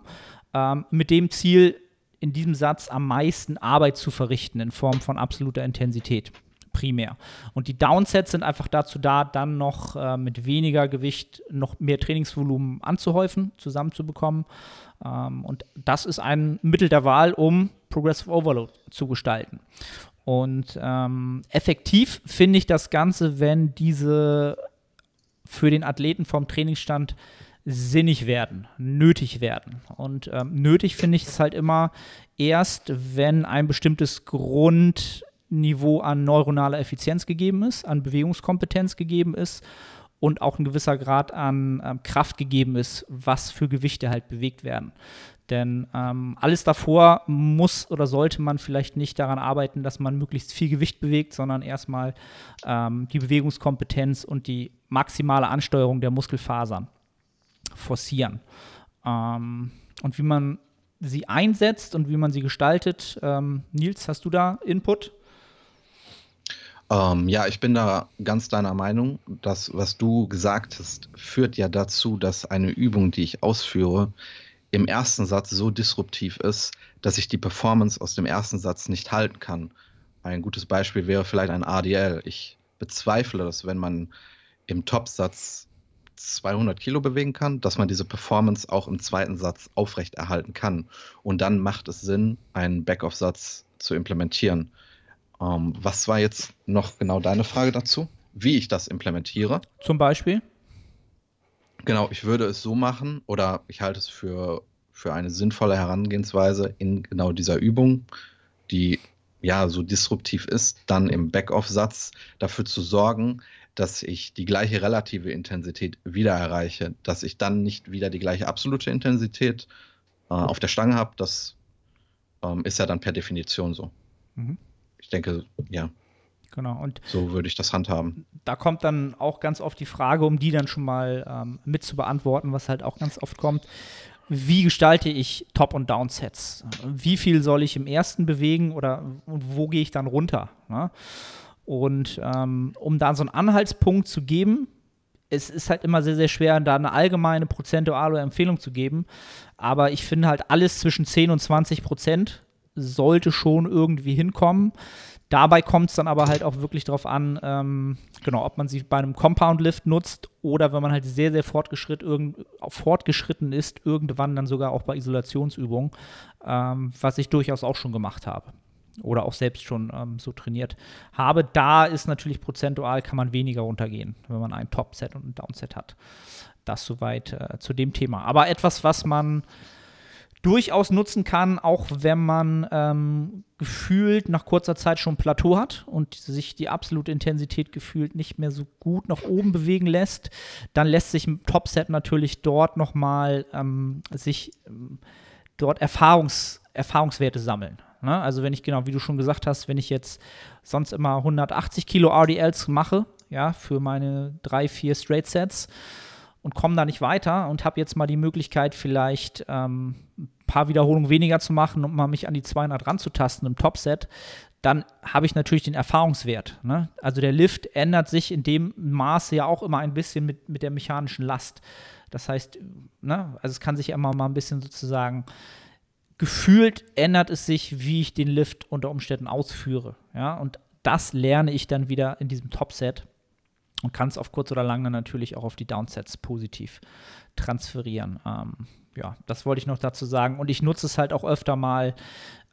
Ähm, mit dem Ziel, in diesem Satz am meisten Arbeit zu verrichten in Form von absoluter Intensität primär. Und die Downsets sind einfach dazu da, dann noch äh, mit weniger Gewicht noch mehr Trainingsvolumen anzuhäufen, zusammenzubekommen. Ähm, und das ist ein Mittel der Wahl, um Progressive Overload zu gestalten. Und ähm, effektiv finde ich das Ganze, wenn diese für den Athleten vom Trainingsstand sinnig werden, nötig werden. Und ähm, nötig finde ich es halt immer erst, wenn ein bestimmtes Grundniveau an neuronaler Effizienz gegeben ist, an Bewegungskompetenz gegeben ist und auch ein gewisser Grad an ähm, Kraft gegeben ist, was für Gewichte halt bewegt werden. Denn ähm, alles davor muss oder sollte man vielleicht nicht daran arbeiten, dass man möglichst viel Gewicht bewegt, sondern erstmal ähm, die Bewegungskompetenz und die maximale Ansteuerung der Muskelfasern forcieren. Ähm, und wie man sie einsetzt und wie man sie gestaltet. Ähm, Nils, hast du da Input? Ähm, ja, ich bin da ganz deiner Meinung. Das, was du gesagt hast, führt ja dazu, dass eine Übung, die ich ausführe, im ersten Satz so disruptiv ist, dass ich die Performance aus dem ersten Satz nicht halten kann. Ein gutes Beispiel wäre vielleicht ein ADL. Ich bezweifle, dass wenn man im Topsatz 200 Kilo bewegen kann, dass man diese Performance auch im zweiten Satz aufrechterhalten kann. Und dann macht es Sinn, einen Backoff-Satz zu implementieren. Ähm, was war jetzt noch genau deine Frage dazu? Wie ich das implementiere? Zum Beispiel? Genau, ich würde es so machen oder ich halte es für, für eine sinnvolle Herangehensweise in genau dieser Übung, die ja so disruptiv ist, dann im Backoff-Satz dafür zu sorgen, dass ich die gleiche relative Intensität wieder erreiche, dass ich dann nicht wieder die gleiche absolute Intensität äh, auf der Stange habe, das ähm, ist ja dann per Definition so. Mhm. Ich denke, ja. Genau. Und so würde ich das handhaben. Da kommt dann auch ganz oft die Frage, um die dann schon mal ähm, mit zu beantworten, was halt auch ganz oft kommt. Wie gestalte ich Top- und Down-Sets? Wie viel soll ich im ersten bewegen oder wo gehe ich dann runter? Ne? Und ähm, um da so einen Anhaltspunkt zu geben, es ist halt immer sehr, sehr schwer, da eine allgemeine prozentuale Empfehlung zu geben. Aber ich finde halt alles zwischen 10 und 20 Prozent sollte schon irgendwie hinkommen. Dabei kommt es dann aber halt auch wirklich darauf an, ähm, genau, ob man sie bei einem Compound Lift nutzt oder wenn man halt sehr, sehr fortgeschritt, irgend, fortgeschritten ist, irgendwann dann sogar auch bei Isolationsübungen, ähm, was ich durchaus auch schon gemacht habe oder auch selbst schon ähm, so trainiert habe. Da ist natürlich prozentual, kann man weniger runtergehen, wenn man ein Top-Set und ein Down-Set hat. Das soweit äh, zu dem Thema. Aber etwas, was man durchaus nutzen kann, auch wenn man ähm, gefühlt nach kurzer Zeit schon Plateau hat und sich die absolute Intensität gefühlt nicht mehr so gut nach oben bewegen lässt, dann lässt sich ein Topset natürlich dort nochmal ähm, sich ähm, dort Erfahrungs Erfahrungswerte sammeln. Ne? Also wenn ich genau, wie du schon gesagt hast, wenn ich jetzt sonst immer 180 Kilo RDLs mache, ja, für meine drei, vier Straight Sets und komme da nicht weiter und habe jetzt mal die Möglichkeit, vielleicht ähm, ein paar Wiederholungen weniger zu machen und mal mich an die 200 ranzutasten im Topset, dann habe ich natürlich den Erfahrungswert. Ne? Also der Lift ändert sich in dem Maße ja auch immer ein bisschen mit, mit der mechanischen Last. Das heißt, ne? also es kann sich immer mal ein bisschen sozusagen gefühlt ändert es sich, wie ich den Lift unter Umständen ausführe. Ja? Und das lerne ich dann wieder in diesem Top-Set und kann es auf kurz oder lang dann natürlich auch auf die Downsets positiv transferieren. Ähm, ja, das wollte ich noch dazu sagen. Und ich nutze es halt auch öfter mal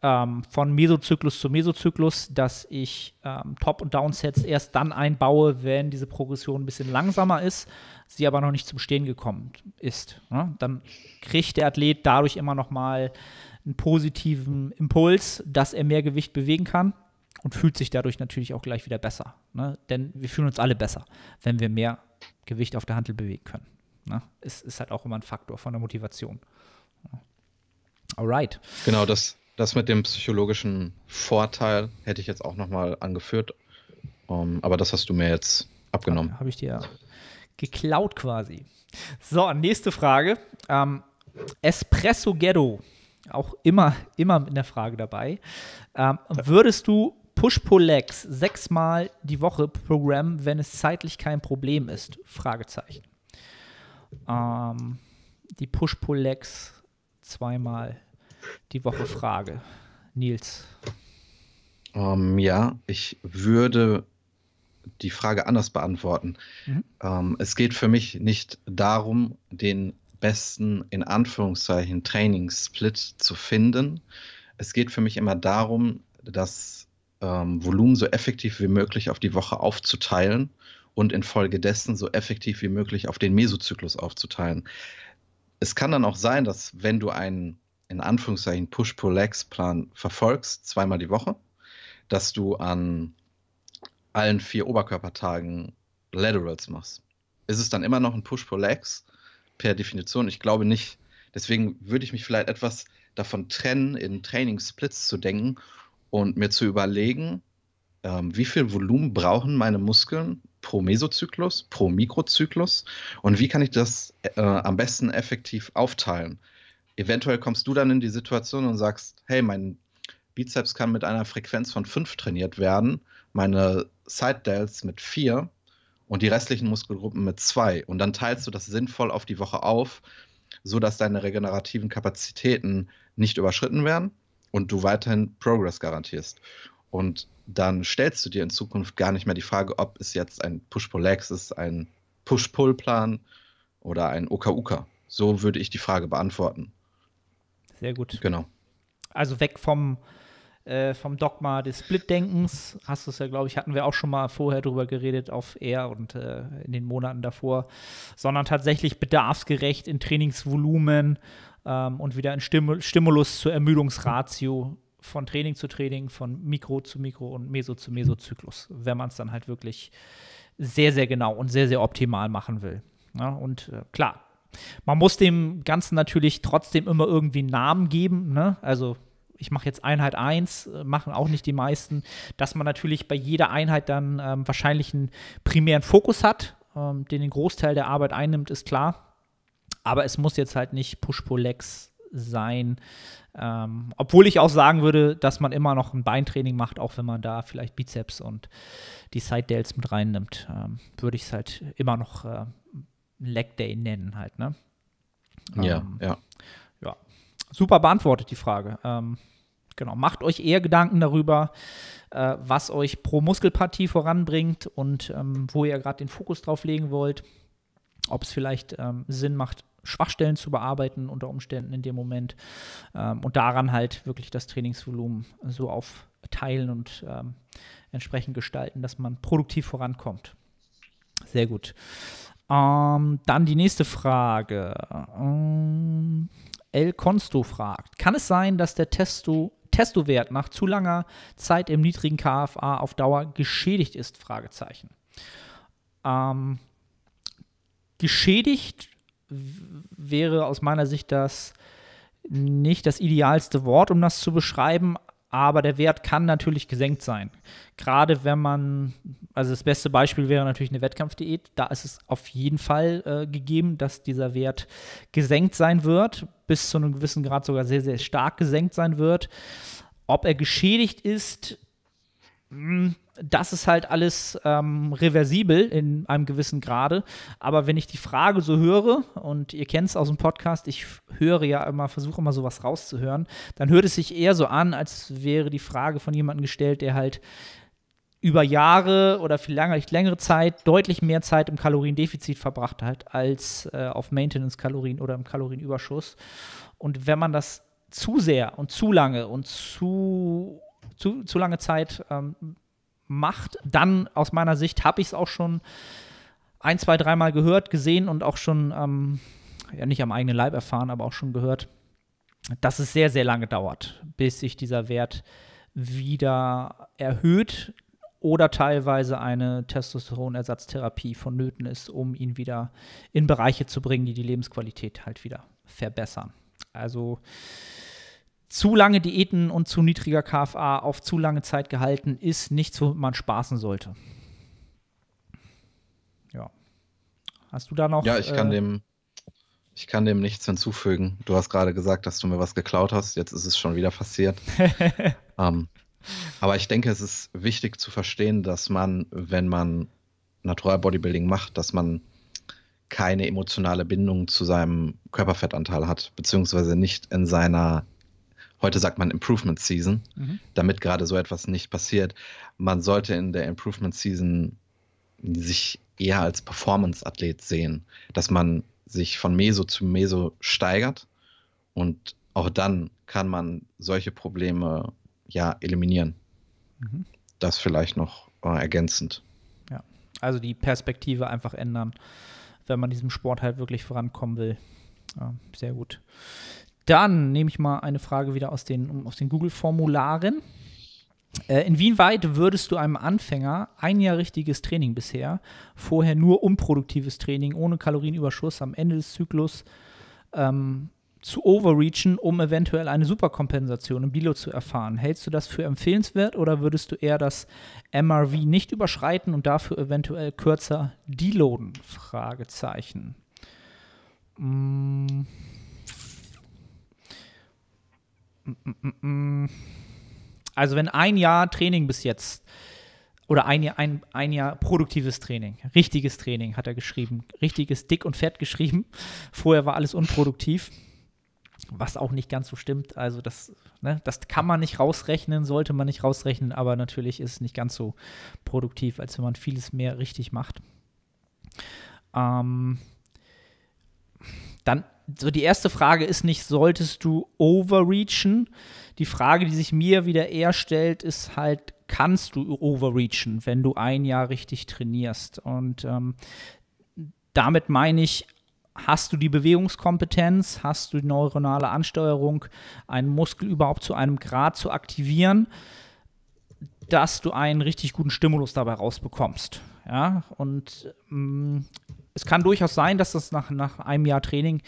ähm, von Mesozyklus zu Mesozyklus, dass ich ähm, Top- und Downsets erst dann einbaue, wenn diese Progression ein bisschen langsamer ist, sie aber noch nicht zum Stehen gekommen ist. Ne? Dann kriegt der Athlet dadurch immer noch mal einen positiven Impuls, dass er mehr Gewicht bewegen kann und fühlt sich dadurch natürlich auch gleich wieder besser. Ne? Denn wir fühlen uns alle besser, wenn wir mehr Gewicht auf der Handel bewegen können. Ne? Es ist halt auch immer ein Faktor von der Motivation. Alright. Genau, das, das mit dem psychologischen Vorteil hätte ich jetzt auch nochmal angeführt. Um, ähm, aber das hast du mir jetzt abgenommen. Habe ich dir geklaut quasi. So, nächste Frage. Ähm, Espresso Ghetto auch immer, immer mit einer Frage dabei. Ähm, würdest du Push-Pull-Legs sechsmal die Woche programmen, wenn es zeitlich kein Problem ist? Fragezeichen. Ähm, die Push-Pull-Legs zweimal die Woche Frage. Nils. Um, ähm, ja, ich würde die Frage anders beantworten. Mhm. Ähm, es geht für mich nicht darum, den besten, in Anführungszeichen, Training-Split zu finden. Es geht für mich immer darum, das ähm, Volumen so effektiv wie möglich auf die Woche aufzuteilen und infolgedessen so effektiv wie möglich auf den Mesozyklus aufzuteilen. Es kann dann auch sein, dass wenn du einen in Anführungszeichen Push-Pull-Legs-Plan verfolgst, zweimal die Woche, dass du an allen vier Oberkörpertagen Laterals machst. Ist es dann immer noch ein Push-Pull-Legs per Definition. Ich glaube nicht. Deswegen würde ich mich vielleicht etwas davon trennen, in Training Splits zu denken und mir zu überlegen, ähm, wie viel Volumen brauchen meine Muskeln pro Mesozyklus, pro Mikrozyklus und wie kann ich das äh, am besten effektiv aufteilen. Eventuell kommst du dann in die Situation und sagst, hey, mein Bizeps kann mit einer Frequenz von 5 trainiert werden, meine Side Delts mit 4 und die restlichen Muskelgruppen mit zwei. Und dann teilst du das sinnvoll auf die Woche auf, sodass deine regenerativen Kapazitäten nicht überschritten werden und du weiterhin Progress garantierst. Und dann stellst du dir in Zukunft gar nicht mehr die Frage, ob es jetzt ein Push-Pull-Legs ist, ein Push-Pull-Plan oder ein Oka-Uka. So würde ich die Frage beantworten. Sehr gut. Genau. Also weg vom, äh, vom Dogma des Split-Denkens. Hast du es ja, glaube ich, hatten wir auch schon mal vorher drüber geredet auf Air und äh, in den Monaten davor, sondern tatsächlich bedarfsgerecht in Trainingsvolumen ähm, und wieder in Stim Stimulus zur Ermüdungsratio von Training zu Training, von Mikro zu Mikro und Meso zu Mesozyklus, wenn man es dann halt wirklich sehr, sehr genau und sehr, sehr optimal machen will. Ja, und äh, klar, man muss dem Ganzen natürlich trotzdem immer irgendwie einen Namen geben. Ne? Also ich mache jetzt Einheit 1, äh, machen auch nicht die meisten, dass man natürlich bei jeder Einheit dann ähm, wahrscheinlich einen primären Fokus hat, ähm, den den Großteil der Arbeit einnimmt, ist klar. Aber es muss jetzt halt nicht push pull lex sein. Ähm, obwohl ich auch sagen würde, dass man immer noch ein Beintraining macht, auch wenn man da vielleicht Bizeps und die Side-Dales mit reinnimmt, ähm, würde ich es halt immer noch äh, Leg-Day nennen halt, ne? Ja, ähm, ja super beantwortet, die Frage. Ähm, genau, macht euch eher Gedanken darüber, äh, was euch pro Muskelpartie voranbringt und ähm, wo ihr gerade den Fokus drauf legen wollt. Ob es vielleicht ähm, Sinn macht, Schwachstellen zu bearbeiten unter Umständen in dem Moment ähm, und daran halt wirklich das Trainingsvolumen so aufteilen und ähm, entsprechend gestalten, dass man produktiv vorankommt. Sehr gut. Ähm, dann die nächste Frage. El Consto fragt, kann es sein, dass der Testo, Testo-Wert nach zu langer Zeit im niedrigen KFA auf Dauer geschädigt ist? Fragezeichen. Ähm, geschädigt wäre aus meiner Sicht das nicht das idealste Wort, um das zu beschreiben, aber der Wert kann natürlich gesenkt sein. Gerade wenn man, also das beste Beispiel wäre natürlich eine Wettkampfdiät, da ist es auf jeden Fall äh, gegeben, dass dieser Wert gesenkt sein wird, bis zu einem gewissen Grad sogar sehr, sehr stark gesenkt sein wird. Ob er geschädigt ist, mh, hm, das ist halt alles ähm, reversibel in einem gewissen Grade. Aber wenn ich die Frage so höre, und ihr kennt es aus dem Podcast, ich höre ja immer, versuche immer sowas rauszuhören, dann hört es sich eher so an, als wäre die Frage von jemandem gestellt, der halt über Jahre oder vielleicht längere Zeit deutlich mehr Zeit im Kaloriendefizit verbracht hat als äh, auf Maintenance-Kalorien oder im Kalorienüberschuss. Und wenn man das zu sehr und zu lange und zu zu, zu lange Zeit ähm, macht, dann aus meiner Sicht habe ich es auch schon ein, zwei, dreimal gehört, gesehen und auch schon, ähm, ja nicht am eigenen Leib erfahren, aber auch schon gehört, dass es sehr, sehr lange dauert, bis sich dieser Wert wieder erhöht oder teilweise eine Testosteronersatztherapie vonnöten ist, um ihn wieder in Bereiche zu bringen, die die Lebensqualität halt wieder verbessern. Also zu lange Diäten und zu niedriger KFA auf zu lange Zeit gehalten ist nichts, womit man spaßen sollte. Ja. Hast du da noch? Ja, ich äh, dem ich kann dem nichts hinzufügen. Du hast gerade gesagt, dass du mir was geklaut hast. Jetzt ist es schon wieder passiert. ähm, aber ich denke, es ist wichtig zu verstehen, dass man, wenn man Natural Bodybuilding macht, dass man keine emotionale Bindung zu seinem Körperfettanteil hat, beziehungsweise nicht in seiner heute sagt man Improvement Season, mhm. damit gerade so etwas nicht passiert. Man sollte in der Improvement Season sich eher als Performance-Athlet sehen, dass man sich von Meso zu Meso steigert und auch dann kann man solche Probleme ja eliminieren. Mhm. Das vielleicht noch äh, ergänzend. Ja, also die Perspektive einfach ändern, wenn man diesem Sport halt wirklich vorankommen will. Ja, sehr gut. Dann nehme ich mal eine Frage wieder aus den, aus den Google-Formularen. Äh, inwieweit würdest du einem Anfänger ein Jahr richtiges Training bisher, vorher nur unproduktives Training ohne Kalorienüberschuss am Ende des Zyklus ähm, zu overreachen, um eventuell eine Superkompensation im Bilo zu erfahren? Hältst du das für empfehlenswert oder würdest du eher das MRV nicht überschreiten und dafür eventuell kürzer deloaden? Fragezeichen. Mmh. Also wenn ein Jahr Training bis jetzt oder ein Jahr, ein, ein Jahr produktives Training, richtiges Training hat er geschrieben, richtiges dick und fett geschrieben. Vorher war alles unproduktiv, was auch nicht ganz so stimmt. Also das, ne, das kann man nicht rausrechnen, sollte man nicht rausrechnen, aber natürlich ist es nicht ganz so produktiv, als wenn man vieles mehr richtig macht. Ähm, dann, so die erste Frage ist nicht, solltest du overreachen? Die Frage, die sich mir wieder eher stellt, ist halt, kannst du overreachen, wenn du ein Jahr richtig trainierst? Und ähm, damit meine ich, hast du die Bewegungskompetenz, hast du die neuronale Ansteuerung, einen Muskel überhaupt zu einem Grad zu aktivieren, dass du einen richtig guten Stimulus dabei rausbekommst. Ja, und mh, ähm, es kann durchaus sein, dass das nach, nach einem Jahr Training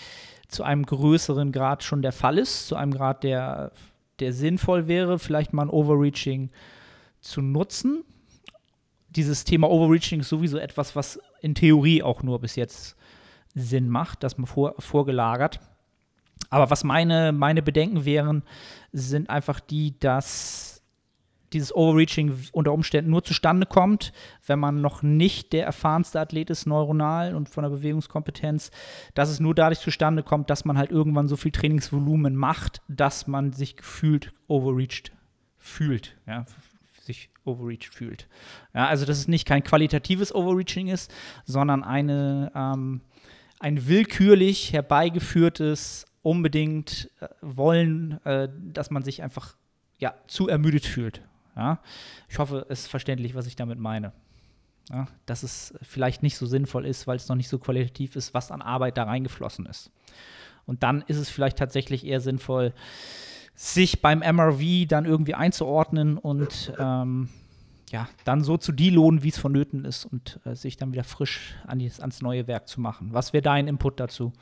zu einem größeren Grad schon der Fall ist, zu einem Grad, der, der sinnvoll wäre, vielleicht mal ein Overreaching zu nutzen. Dieses Thema Overreaching ist sowieso etwas, was in Theorie auch nur bis jetzt Sinn macht, dass man vor, vorgelagert. Aber was meine, meine Bedenken wären, sind einfach die, dass dieses Overreaching unter Umständen nur zustande kommt, wenn man noch nicht der erfahrenste Athlet ist, neuronal und von der Bewegungskompetenz, dass es nur dadurch zustande kommt, dass man halt irgendwann so viel Trainingsvolumen macht, dass man sich gefühlt overreached fühlt, ja, sich overreached fühlt. Ja, also dass es nicht kein qualitatives Overreaching ist, sondern eine, ähm, ein willkürlich herbeigeführtes, unbedingt äh, wollen, äh, dass man sich einfach ja, zu ermüdet fühlt. Ja? Ich hoffe, es ist verständlich, was ich damit meine. Ja? Dass es vielleicht nicht so sinnvoll ist, weil es noch nicht so qualitativ ist, was an Arbeit da reingeflossen ist. Und dann ist es vielleicht tatsächlich eher sinnvoll, sich beim MRV dann irgendwie einzuordnen und ähm, ja, dann so zu deloaden, wie es vonnöten ist und äh, sich dann wieder frisch an die, ans neue Werk zu machen. Was wäre dein Input dazu?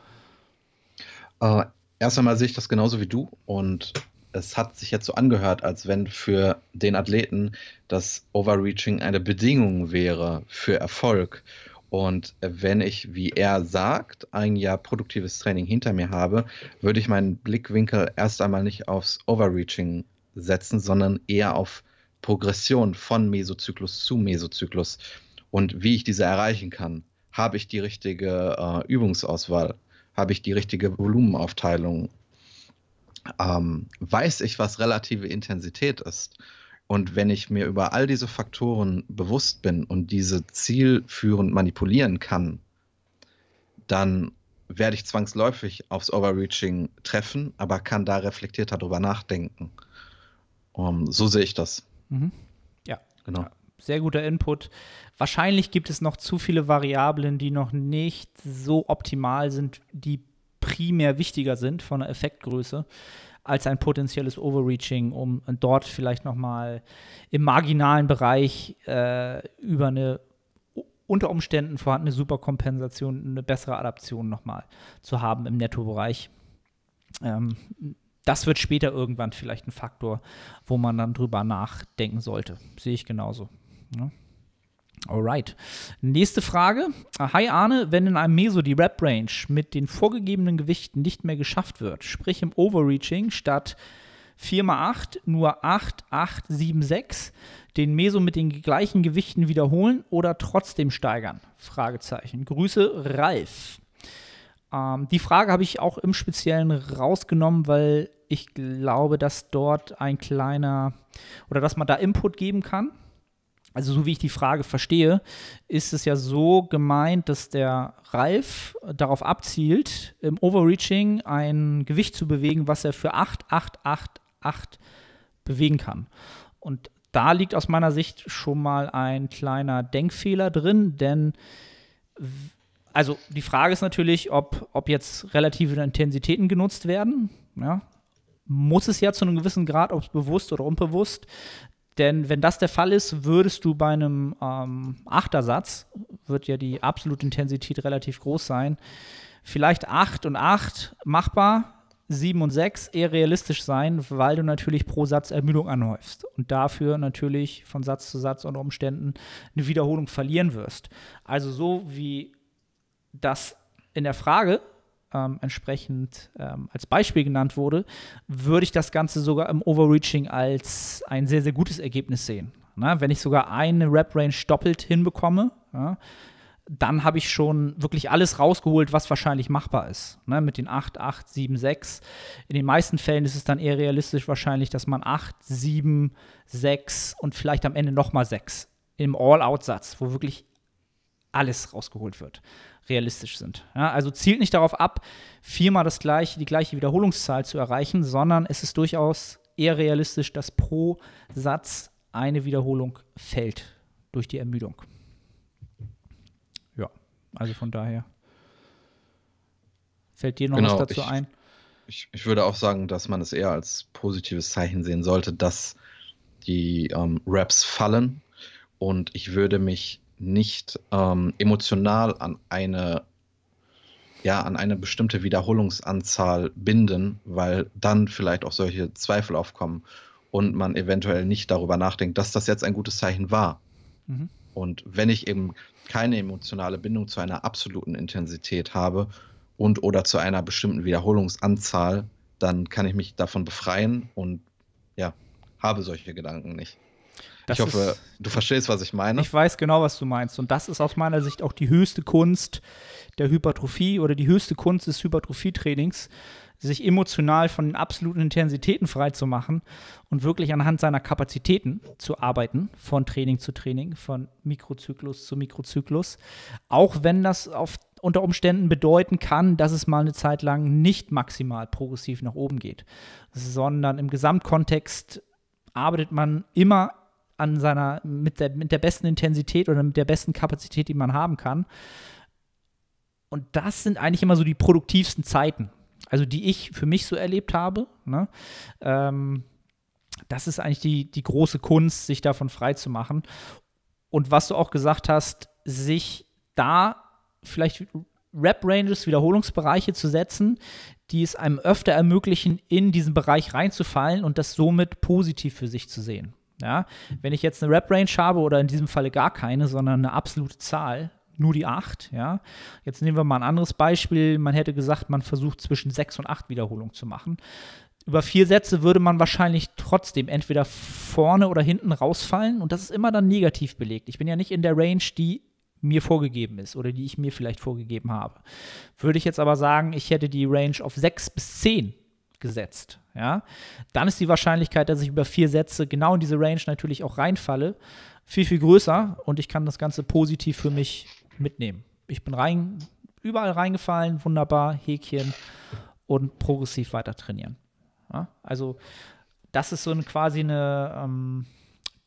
Äh, erst einmal sehe ich das genauso wie du und es hat sich jetzt so angehört, als wenn für den Athleten das Overreaching eine Bedingung wäre für Erfolg. Und wenn ich, wie er sagt, ein Jahr produktives Training hinter mir habe, würde ich meinen Blickwinkel erst einmal nicht aufs Overreaching setzen, sondern eher auf Progression von Mesozyklus zu Mesozyklus und wie ich diese erreichen kann. Habe ich die richtige äh, Übungsauswahl? Habe ich die richtige Volumenaufteilung? ähm, weiß ich, was relative Intensität ist. Und wenn ich mir über all diese Faktoren bewusst bin und diese zielführend manipulieren kann, dann werde ich zwangsläufig aufs Overreaching treffen, aber kann da reflektierter darüber nachdenken. Um, ähm, so sehe ich das. Mhm. Ja, genau. Ja, sehr guter Input. Wahrscheinlich gibt es noch zu viele Variablen, die noch nicht so optimal sind, die primär wichtiger sind von der Effektgröße als ein potenzielles Overreaching, um dort vielleicht nochmal im marginalen Bereich äh, über eine unter Umständen vorhandene Superkompensation, eine bessere Adaption nochmal zu haben im Nettobereich. Ähm, das wird später irgendwann vielleicht ein Faktor, wo man dann drüber nachdenken sollte. Sehe ich genauso. Ja. Ne? Alright. Nächste Frage. Hi Arne, wenn in einem Meso die Rep-Range mit den vorgegebenen Gewichten nicht mehr geschafft wird, sprich im Overreaching statt 4x8 nur 8, 8, 7, 6, den Meso mit den gleichen Gewichten wiederholen oder trotzdem steigern? Fragezeichen. Grüße, Ralf. Ähm, die Frage habe ich auch im Speziellen rausgenommen, weil ich glaube, dass dort ein kleiner oder dass man da Input geben kann also so wie ich die Frage verstehe, ist es ja so gemeint, dass der Ralf darauf abzielt, im Overreaching ein Gewicht zu bewegen, was er für 8, 8, 8, 8 bewegen kann. Und da liegt aus meiner Sicht schon mal ein kleiner Denkfehler drin, denn also die Frage ist natürlich, ob, ob jetzt relative Intensitäten genutzt werden. Ja, muss es ja zu einem gewissen Grad, ob es bewusst oder unbewusst. Denn wenn das der Fall ist, würdest du bei einem ähm, Achtersatz, wird ja die absolute Intensität relativ groß sein, vielleicht 8 und 8 machbar, 7 und 6 eher realistisch sein, weil du natürlich pro Satz Ermüdung anhäufst und dafür natürlich von Satz zu Satz unter Umständen eine Wiederholung verlieren wirst. Also so wie das in der Frage ähm, entsprechend ähm, als Beispiel genannt wurde, würde ich das Ganze sogar im Overreaching als ein sehr, sehr gutes Ergebnis sehen. Na, wenn ich sogar eine Rap-Range doppelt hinbekomme, ja, dann habe ich schon wirklich alles rausgeholt, was wahrscheinlich machbar ist. Ne? Mit den 8, 8, 7, 6. In den meisten Fällen ist es dann eher realistisch wahrscheinlich, dass man 8, 7, 6 und vielleicht am Ende nochmal 6 im All-Out-Satz, wo wirklich alles rausgeholt wird realistisch sind. Ja, also zielt nicht darauf ab, viermal das gleiche, die gleiche Wiederholungszahl zu erreichen, sondern es ist durchaus eher realistisch, dass pro Satz eine Wiederholung fällt durch die Ermüdung. Ja, also von daher. Fällt dir noch genau, was dazu ich, ein? Ich, ich, würde auch sagen, dass man es eher als positives Zeichen sehen sollte, dass die ähm, Raps fallen. Und ich würde mich nicht ähm, emotional an eine ja, an eine bestimmte Wiederholungsanzahl binden, weil dann vielleicht auch solche Zweifel aufkommen und man eventuell nicht darüber nachdenkt, dass das jetzt ein gutes Zeichen war. Mhm. Und wenn ich eben keine emotionale Bindung zu einer absoluten Intensität habe und oder zu einer bestimmten Wiederholungsanzahl, dann kann ich mich davon befreien und ja, habe solche Gedanken nicht. Das ich hoffe, ist, du verstehst, was ich meine. Ich weiß genau, was du meinst. Und das ist aus meiner Sicht auch die höchste Kunst der Hypertrophie oder die höchste Kunst des Hypertrophietrainings, sich emotional von den absoluten Intensitäten freizumachen und wirklich anhand seiner Kapazitäten zu arbeiten, von Training zu Training, von Mikrozyklus zu Mikrozyklus. Auch wenn das auf, unter Umständen bedeuten kann, dass es mal eine Zeit lang nicht maximal progressiv nach oben geht, sondern im Gesamtkontext arbeitet man immer an seiner, mit der, mit der besten Intensität oder mit der besten Kapazität, die man haben kann. Und das sind eigentlich immer so die produktivsten Zeiten, also die ich für mich so erlebt habe. Ne? Ähm, das ist eigentlich die, die große Kunst, sich davon frei zu machen. Und was du auch gesagt hast, sich da vielleicht Rap-Ranges, Wiederholungsbereiche zu setzen, die es einem öfter ermöglichen, in diesen Bereich reinzufallen und das somit positiv für sich zu sehen. Ja? Wenn ich jetzt eine Rap-Range habe oder in diesem Falle gar keine, sondern eine absolute Zahl, nur die 8, ja. Jetzt nehmen wir mal ein anderes Beispiel. Man hätte gesagt, man versucht zwischen 6 und 8 Wiederholungen zu machen. Über vier Sätze würde man wahrscheinlich trotzdem entweder vorne oder hinten rausfallen und das ist immer dann negativ belegt. Ich bin ja nicht in der Range, die mir vorgegeben ist oder die ich mir vielleicht vorgegeben habe. Würde ich jetzt aber sagen, ich hätte die Range auf 6 bis 10 gesetzt, ja, dann ist die Wahrscheinlichkeit, dass ich über vier Sätze genau in diese Range natürlich auch reinfalle, viel, viel größer und ich kann das Ganze positiv für mich mitnehmen. Ich bin rein, überall reingefallen, wunderbar, Häkchen und progressiv weiter trainieren. Ja? Also das ist so ein, quasi eine, ähm,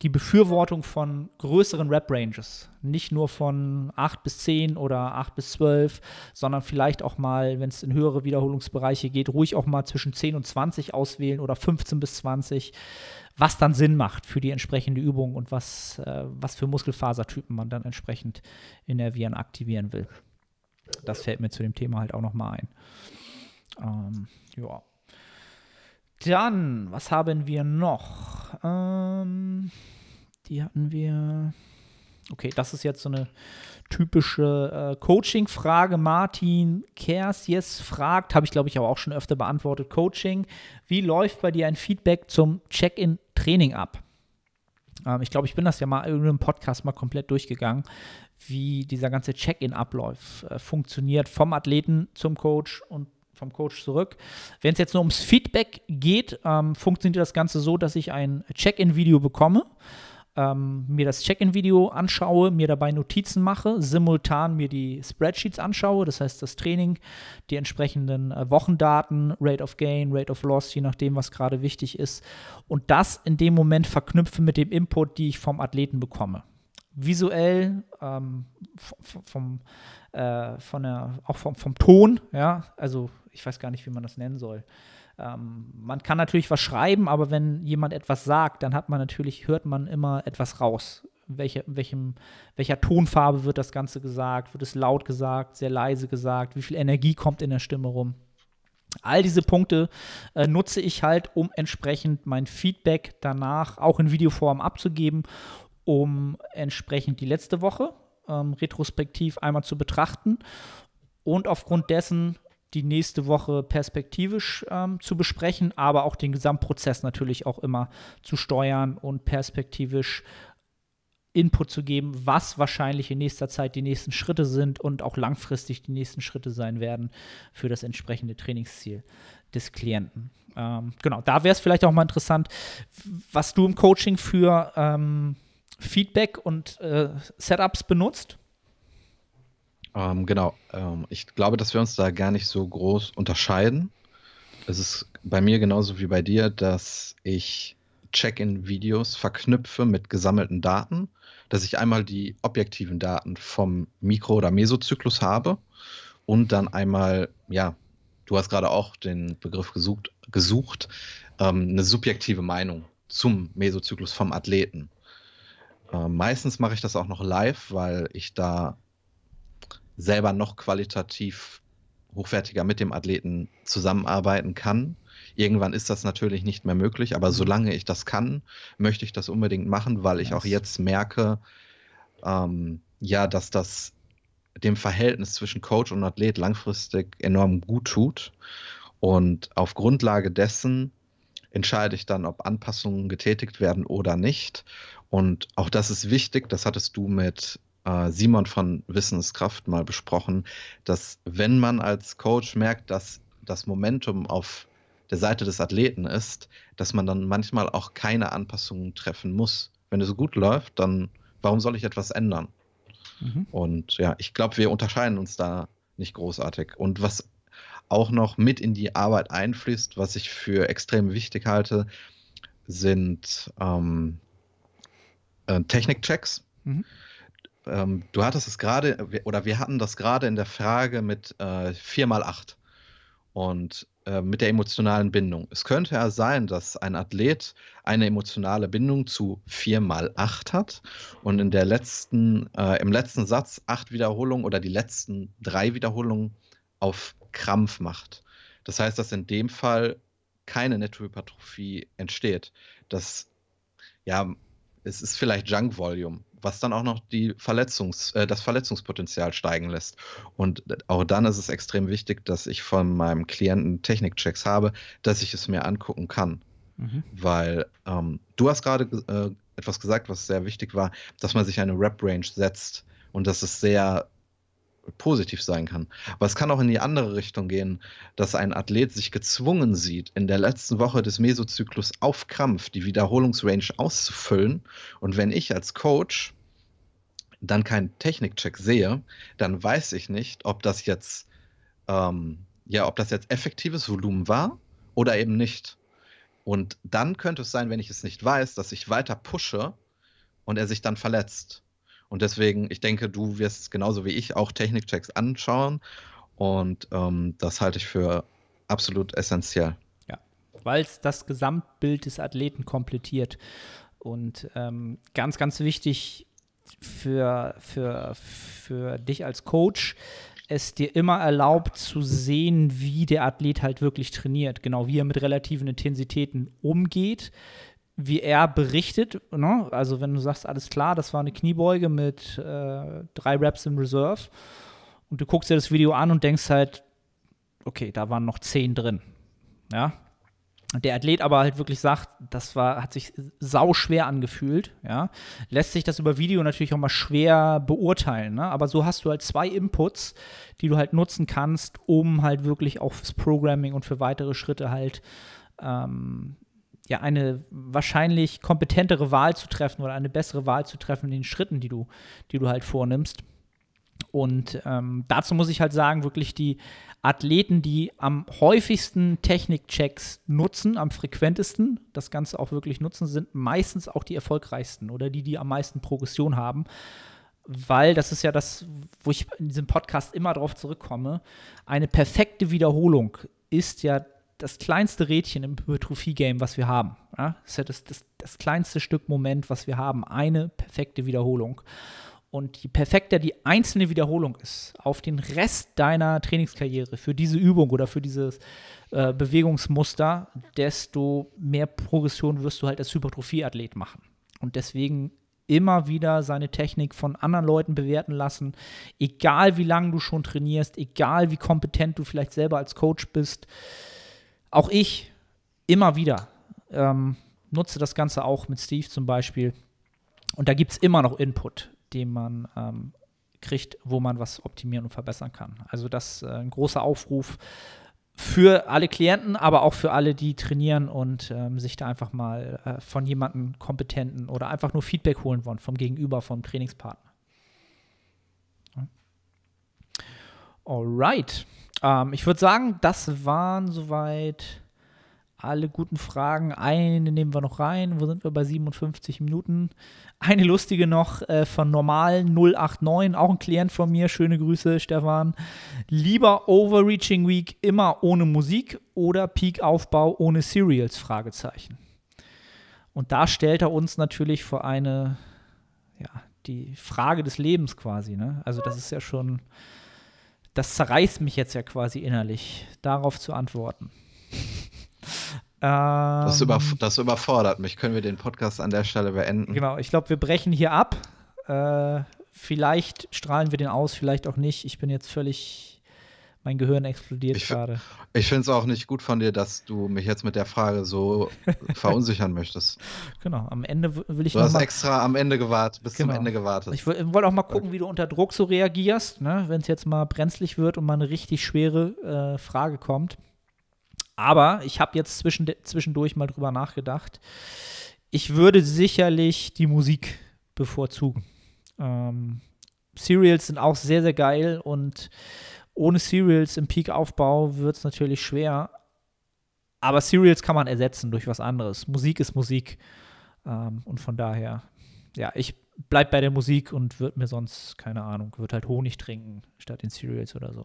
die Befürwortung von größeren Rap-Ranges. Nicht nur von 8 bis 10 oder 8 bis 12, sondern vielleicht auch mal, wenn es in höhere Wiederholungsbereiche geht, ruhig auch mal zwischen 10 und 20 auswählen oder 15 bis 20, was dann Sinn macht für die entsprechende Übung und was, äh, was für Muskelfasertypen man dann entsprechend in der Viren aktivieren will. Das fällt mir zu dem Thema halt auch nochmal ein. Ähm, ja. Dann, was haben wir noch? Ähm, die hatten wir. Okay, das ist jetzt so eine typische äh, Coaching-Frage. Martin Kersies fragt, habe ich glaube ich aber auch schon öfter beantwortet, Coaching. Wie läuft bei dir ein Feedback zum Check-in-Training ab? Ähm, ich glaube, ich bin das ja mal in einem Podcast mal komplett durchgegangen, wie dieser ganze Check-in-Ablauf äh, funktioniert vom Athleten zum Coach und vom Coach zurück. Wenn es jetzt nur ums Feedback geht, ähm, funktioniert das Ganze so, dass ich ein Check-in-Video bekomme. Ähm, mir das Check-in-Video anschaue, mir dabei Notizen mache, simultan mir die Spreadsheets anschaue, das heißt das Training, die entsprechenden äh, Wochendaten, Rate of Gain, Rate of Loss, je nachdem, was gerade wichtig ist, und das in dem Moment verknüpfe mit dem Input, die ich vom Athleten bekomme. Visuell, ähm, vom, äh, von der, auch vom, vom Ton, ja, also ich weiß gar nicht, wie man das nennen soll. Ähm, man kann natürlich was schreiben, aber wenn jemand etwas sagt, dann hat man natürlich, hört man immer etwas raus. Welche, welchem, welcher Tonfarbe wird das Ganze gesagt? Wird es laut gesagt, sehr leise gesagt? Wie viel Energie kommt in der Stimme rum? All diese Punkte äh, nutze ich halt, um entsprechend mein Feedback danach auch in Videoform abzugeben, um entsprechend die letzte Woche ähm, retrospektiv einmal zu betrachten und aufgrund dessen die nächste Woche perspektivisch ähm, zu besprechen, aber auch den Gesamtprozess natürlich auch immer zu steuern und perspektivisch Input zu geben, was wahrscheinlich in nächster Zeit die nächsten Schritte sind und auch langfristig die nächsten Schritte sein werden für das entsprechende Trainingsziel des Klienten. Ähm, genau, da wäre es vielleicht auch mal interessant, was du im Coaching für ähm, Feedback und äh, Setups benutzt. Ähm, genau. Ähm, ich glaube, dass wir uns da gar nicht so groß unterscheiden. Es ist bei mir genauso wie bei dir, dass ich Check-in-Videos verknüpfe mit gesammelten Daten, dass ich einmal die objektiven Daten vom Mikro- oder Mesozyklus habe und dann einmal, ja, du hast gerade auch den Begriff gesucht, gesucht ähm, eine subjektive Meinung zum Mesozyklus vom Athleten. Ähm, meistens mache ich das auch noch live, weil ich da selber noch qualitativ hochwertiger mit dem Athleten zusammenarbeiten kann. Irgendwann ist das natürlich nicht mehr möglich, aber mhm. solange ich das kann, möchte ich das unbedingt machen, weil ich yes. auch jetzt merke, ähm, ja, dass das dem Verhältnis zwischen Coach und Athlet langfristig enorm gut tut. Und auf Grundlage dessen entscheide ich dann, ob Anpassungen getätigt werden oder nicht. Und auch das ist wichtig, das hattest du mit äh, Simon von Wissenskraft mal besprochen, dass wenn man als Coach merkt, dass das Momentum auf der Seite des Athleten ist, dass man dann manchmal auch keine Anpassungen treffen muss. Wenn es gut läuft, dann warum soll ich etwas ändern? Mhm. Und ja, ich glaube, wir unterscheiden uns da nicht großartig. Und was auch noch mit in die Arbeit einfließt, was ich für extrem wichtig halte, sind ähm, äh, Technikchecks. Mhm ähm, du hattest es gerade, oder wir hatten das gerade in der Frage mit äh, 4x8 und äh, mit der emotionalen Bindung. Es könnte ja sein, dass ein Athlet eine emotionale Bindung zu 4x8 hat und in der letzten, äh, im letzten Satz acht Wiederholungen oder die letzten drei Wiederholungen auf Krampf macht. Das heißt, dass in dem Fall keine Nettohypertrophie entsteht. Das, ja, es ist vielleicht Junk Volume, was dann auch noch die Verletzungs, äh, das Verletzungspotenzial steigen lässt. Und auch dann ist es extrem wichtig, dass ich von meinem Klienten Technikchecks habe, dass ich es mir angucken kann. Mhm. Weil ähm, du hast gerade äh, etwas gesagt, was sehr wichtig war, dass man sich eine Rap-Range setzt und das ist sehr positiv sein kann. Aber es kann auch in die andere Richtung gehen, dass ein Athlet sich gezwungen sieht, in der letzten Woche des Mesozyklus auf Krampf die Wiederholungsrange auszufüllen. Und wenn ich als Coach dann keinen Technikcheck sehe, dann weiß ich nicht, ob das jetzt, ähm, ja, ob das jetzt effektives Volumen war oder eben nicht. Und dann könnte es sein, wenn ich es nicht weiß, dass ich weiter pushe und er sich dann verletzt. Und deswegen, ich denke, du wirst genauso wie ich auch Technikchecks anschauen. Und ähm, das halte ich für absolut essentiell. Ja, weil es das Gesamtbild des Athleten komplettiert. Und ähm, ganz, ganz wichtig für, für, für dich als Coach, es dir immer erlaubt zu sehen, wie der Athlet halt wirklich trainiert, genau wie er mit relativen Intensitäten umgeht, wie er berichtet, ne? also wenn du sagst, alles klar, das war eine Kniebeuge mit äh, drei Raps im Reserve und du guckst dir das Video an und denkst halt, okay, da waren noch zehn drin. Ja. Der Athlet aber halt wirklich sagt, das war, hat sich sau schwer angefühlt, ja. Lässt sich das über Video natürlich auch mal schwer beurteilen, ne? Aber so hast du halt zwei Inputs, die du halt nutzen kannst, um halt wirklich auch fürs Programming und für weitere Schritte halt ähm, ja eine wahrscheinlich kompetentere Wahl zu treffen oder eine bessere Wahl zu treffen in den Schritten, die du, die du halt vornimmst. Und ähm, dazu muss ich halt sagen, wirklich die Athleten, die am häufigsten Technikchecks nutzen, am frequentesten das Ganze auch wirklich nutzen, sind meistens auch die erfolgreichsten oder die, die am meisten Progression haben. Weil das ist ja das, wo ich in diesem Podcast immer drauf zurückkomme. Eine perfekte Wiederholung ist ja das kleinste Rädchen im Hypertrophie-Game, was wir haben. Ja? Das ist ja das, das, das kleinste Stück Moment, was wir haben. Eine perfekte Wiederholung. Und je perfekter die einzelne Wiederholung ist auf den Rest deiner Trainingskarriere für diese Übung oder für dieses äh, Bewegungsmuster, desto mehr Progression wirst du halt als Hypertrophie-Athlet machen. Und deswegen immer wieder seine Technik von anderen Leuten bewerten lassen. Egal wie lange du schon trainierst, egal wie kompetent du vielleicht selber als Coach bist, auch ich immer wieder ähm, nutze das Ganze auch mit Steve zum Beispiel. Und da gibt es immer noch Input, den man ähm, kriegt, wo man was optimieren und verbessern kann. Also das äh, ein großer Aufruf für alle Klienten, aber auch für alle, die trainieren und ähm, sich da einfach mal äh, von jemandem kompetenten oder einfach nur Feedback holen wollen vom Gegenüber, vom Trainingspartner. Alright. Ähm, ich würde sagen, das waren soweit alle guten Fragen. Eine nehmen wir noch rein. Wo sind wir bei 57 Minuten? Eine lustige noch äh, von normal 089, auch ein Klient von mir. Schöne Grüße, Stefan. Lieber Overreaching Week immer ohne Musik oder Peak-Aufbau ohne Serials? Fragezeichen. Und da stellt er uns natürlich vor eine, ja, die Frage des Lebens quasi. Ne? Also das ist ja schon das zerreißt mich jetzt ja quasi innerlich, darauf zu antworten. Das, überf ähm. das, überfordert mich. Können wir den Podcast an der Stelle beenden? Genau, ich glaube, wir brechen hier ab. Äh, vielleicht strahlen wir den aus, vielleicht auch nicht. Ich bin jetzt völlig mein Gehirn explodiert ich gerade. Ich finde es auch nicht gut von dir, dass du mich jetzt mit der Frage so verunsichern möchtest. Genau, am Ende will ich. Du hast mal, extra am Ende gewartet, bis genau. zum Ende gewartet. Ich wollte auch mal gucken, wie du unter Druck so reagierst, ne? wenn es jetzt mal brenzlig wird und mal eine richtig schwere äh, Frage kommt. Aber ich habe jetzt zwischendurch mal drüber nachgedacht. Ich würde sicherlich die Musik bevorzugen. Ähm, Serials sind auch sehr, sehr geil und ohne Serials im Peak-Aufbau wird es natürlich schwer. Aber Serials kann man ersetzen durch was anderes. Musik ist Musik. Ähm, und von daher, ja, ich bleib bei der Musik und würde mir sonst, keine Ahnung, würde halt Honig trinken statt den Serials oder so.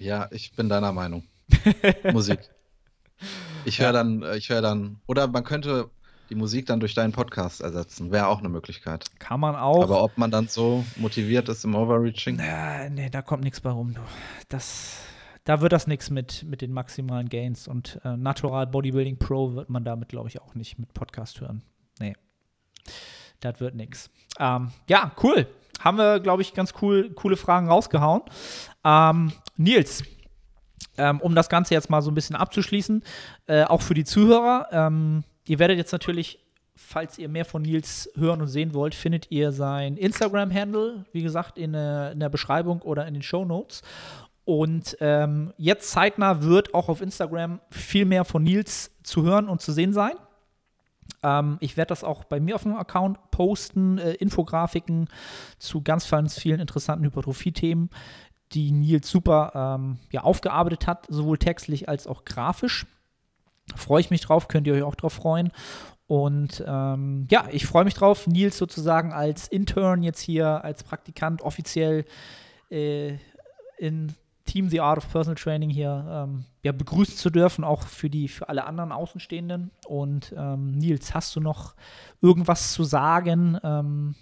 Ja, ich bin deiner Meinung. Musik. Ich höre dann, äh, ich höre dann, oder man könnte die Musik dann durch deinen Podcast ersetzen. Wäre auch eine Möglichkeit. Kann man auch. Aber ob man dann so motiviert ist im Overreaching? Na, nee, da kommt nichts bei rum. Du. Das, da wird das nichts mit, mit den maximalen Gains. Und äh, Natural Bodybuilding Pro wird man damit, glaube ich, auch nicht mit Podcast hören. Nee. Das wird nichts. Ähm, ja, cool. Haben wir, glaube ich, ganz cool, coole Fragen rausgehauen. Ähm, Nils, ähm, um das Ganze jetzt mal so ein bisschen abzuschließen, äh, auch für die Zuhörer, ähm, Ihr werdet jetzt natürlich, falls ihr mehr von Nils hören und sehen wollt, findet ihr sein Instagram-Handle, wie gesagt, in, äh, in, der Beschreibung oder in den Show Notes. Und ähm, jetzt zeitnah wird auch auf Instagram viel mehr von Nils zu hören und zu sehen sein. Ähm, ich werde das auch bei mir auf dem Account posten, äh, Infografiken zu ganz, ganz vielen interessanten Hypertrophie-Themen, die Nils super ähm, ja, aufgearbeitet hat, sowohl textlich als auch grafisch. Freue ich mich drauf, könnt ihr euch auch drauf freuen. Und ähm, ja, ich freue mich drauf, Nils sozusagen als Intern jetzt hier, als Praktikant offiziell äh, in Team The Art of Personal Training hier ähm, ja, begrüßen zu dürfen, auch für die für alle anderen Außenstehenden. Und ähm, Nils, hast du noch irgendwas zu sagen? Ähm,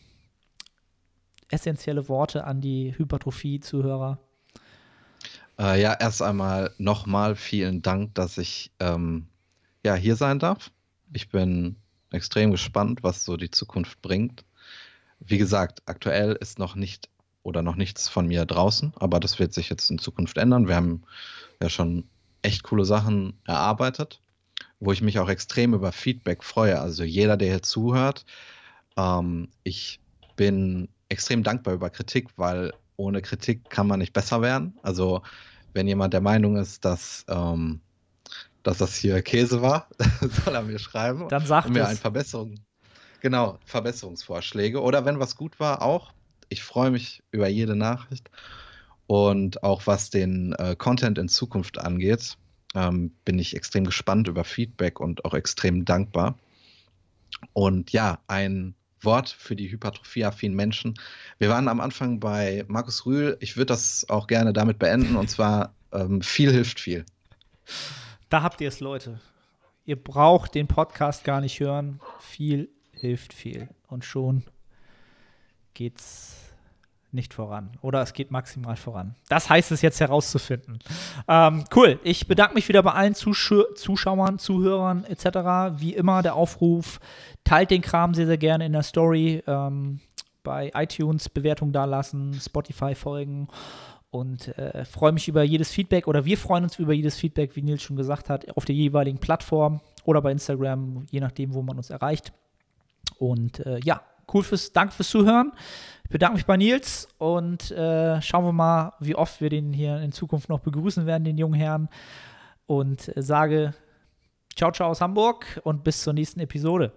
essentielle Worte an die Hypertrophie-Zuhörer? Äh, ja, erst einmal nochmal vielen Dank, dass ich ähm, ja, hier sein darf. Ich bin extrem gespannt, was so die Zukunft bringt. Wie gesagt, aktuell ist noch nicht oder noch nichts von mir draußen, aber das wird sich jetzt in Zukunft ändern. Wir haben ja schon echt coole Sachen erarbeitet, wo ich mich auch extrem über Feedback freue. Also jeder, der hier zuhört, ähm, ich bin extrem dankbar über Kritik, weil ohne Kritik kann man nicht besser werden. Also wenn jemand der Meinung ist, dass ähm, dass das hier Käse war, soll er mir schreiben. Dann sagt und mir ein Verbesserung. Genau, Verbesserungsvorschläge. Oder wenn was gut war, auch. Ich freue mich über jede Nachricht. Und auch was den äh, Content in Zukunft angeht, ähm, bin ich extrem gespannt über Feedback und auch extrem dankbar. Und ja, ein Wort für die hypertrophieaffinen Menschen. Wir waren am Anfang bei Markus Rühl. Ich würde das auch gerne damit beenden. Und zwar, ähm, viel hilft viel. Da habt ihr es, Leute. Ihr braucht den Podcast gar nicht hören. Viel hilft viel. Und schon geht's nicht voran. Oder es geht maximal voran. Das heißt es jetzt herauszufinden. Ähm, cool. Ich bedanke mich wieder bei allen Zusch Zuschauern, Zuhörern etc. Wie immer der Aufruf, teilt den Kram sehr, sehr gerne in der Story. Ähm, bei iTunes Bewertung dalassen, Spotify folgen und äh, freue mich über jedes Feedback oder wir freuen uns über jedes Feedback, wie Nils schon gesagt hat, auf der jeweiligen Plattform oder bei Instagram, je nachdem, wo man uns erreicht. Und äh, ja, cool fürs, danke fürs Zuhören. Ich bedanke mich bei Nils und äh, schauen wir mal, wie oft wir den hier in Zukunft noch begrüßen werden, den jungen Herrn. Und äh, sage ciao, ciao aus Hamburg und bis zur nächsten Episode.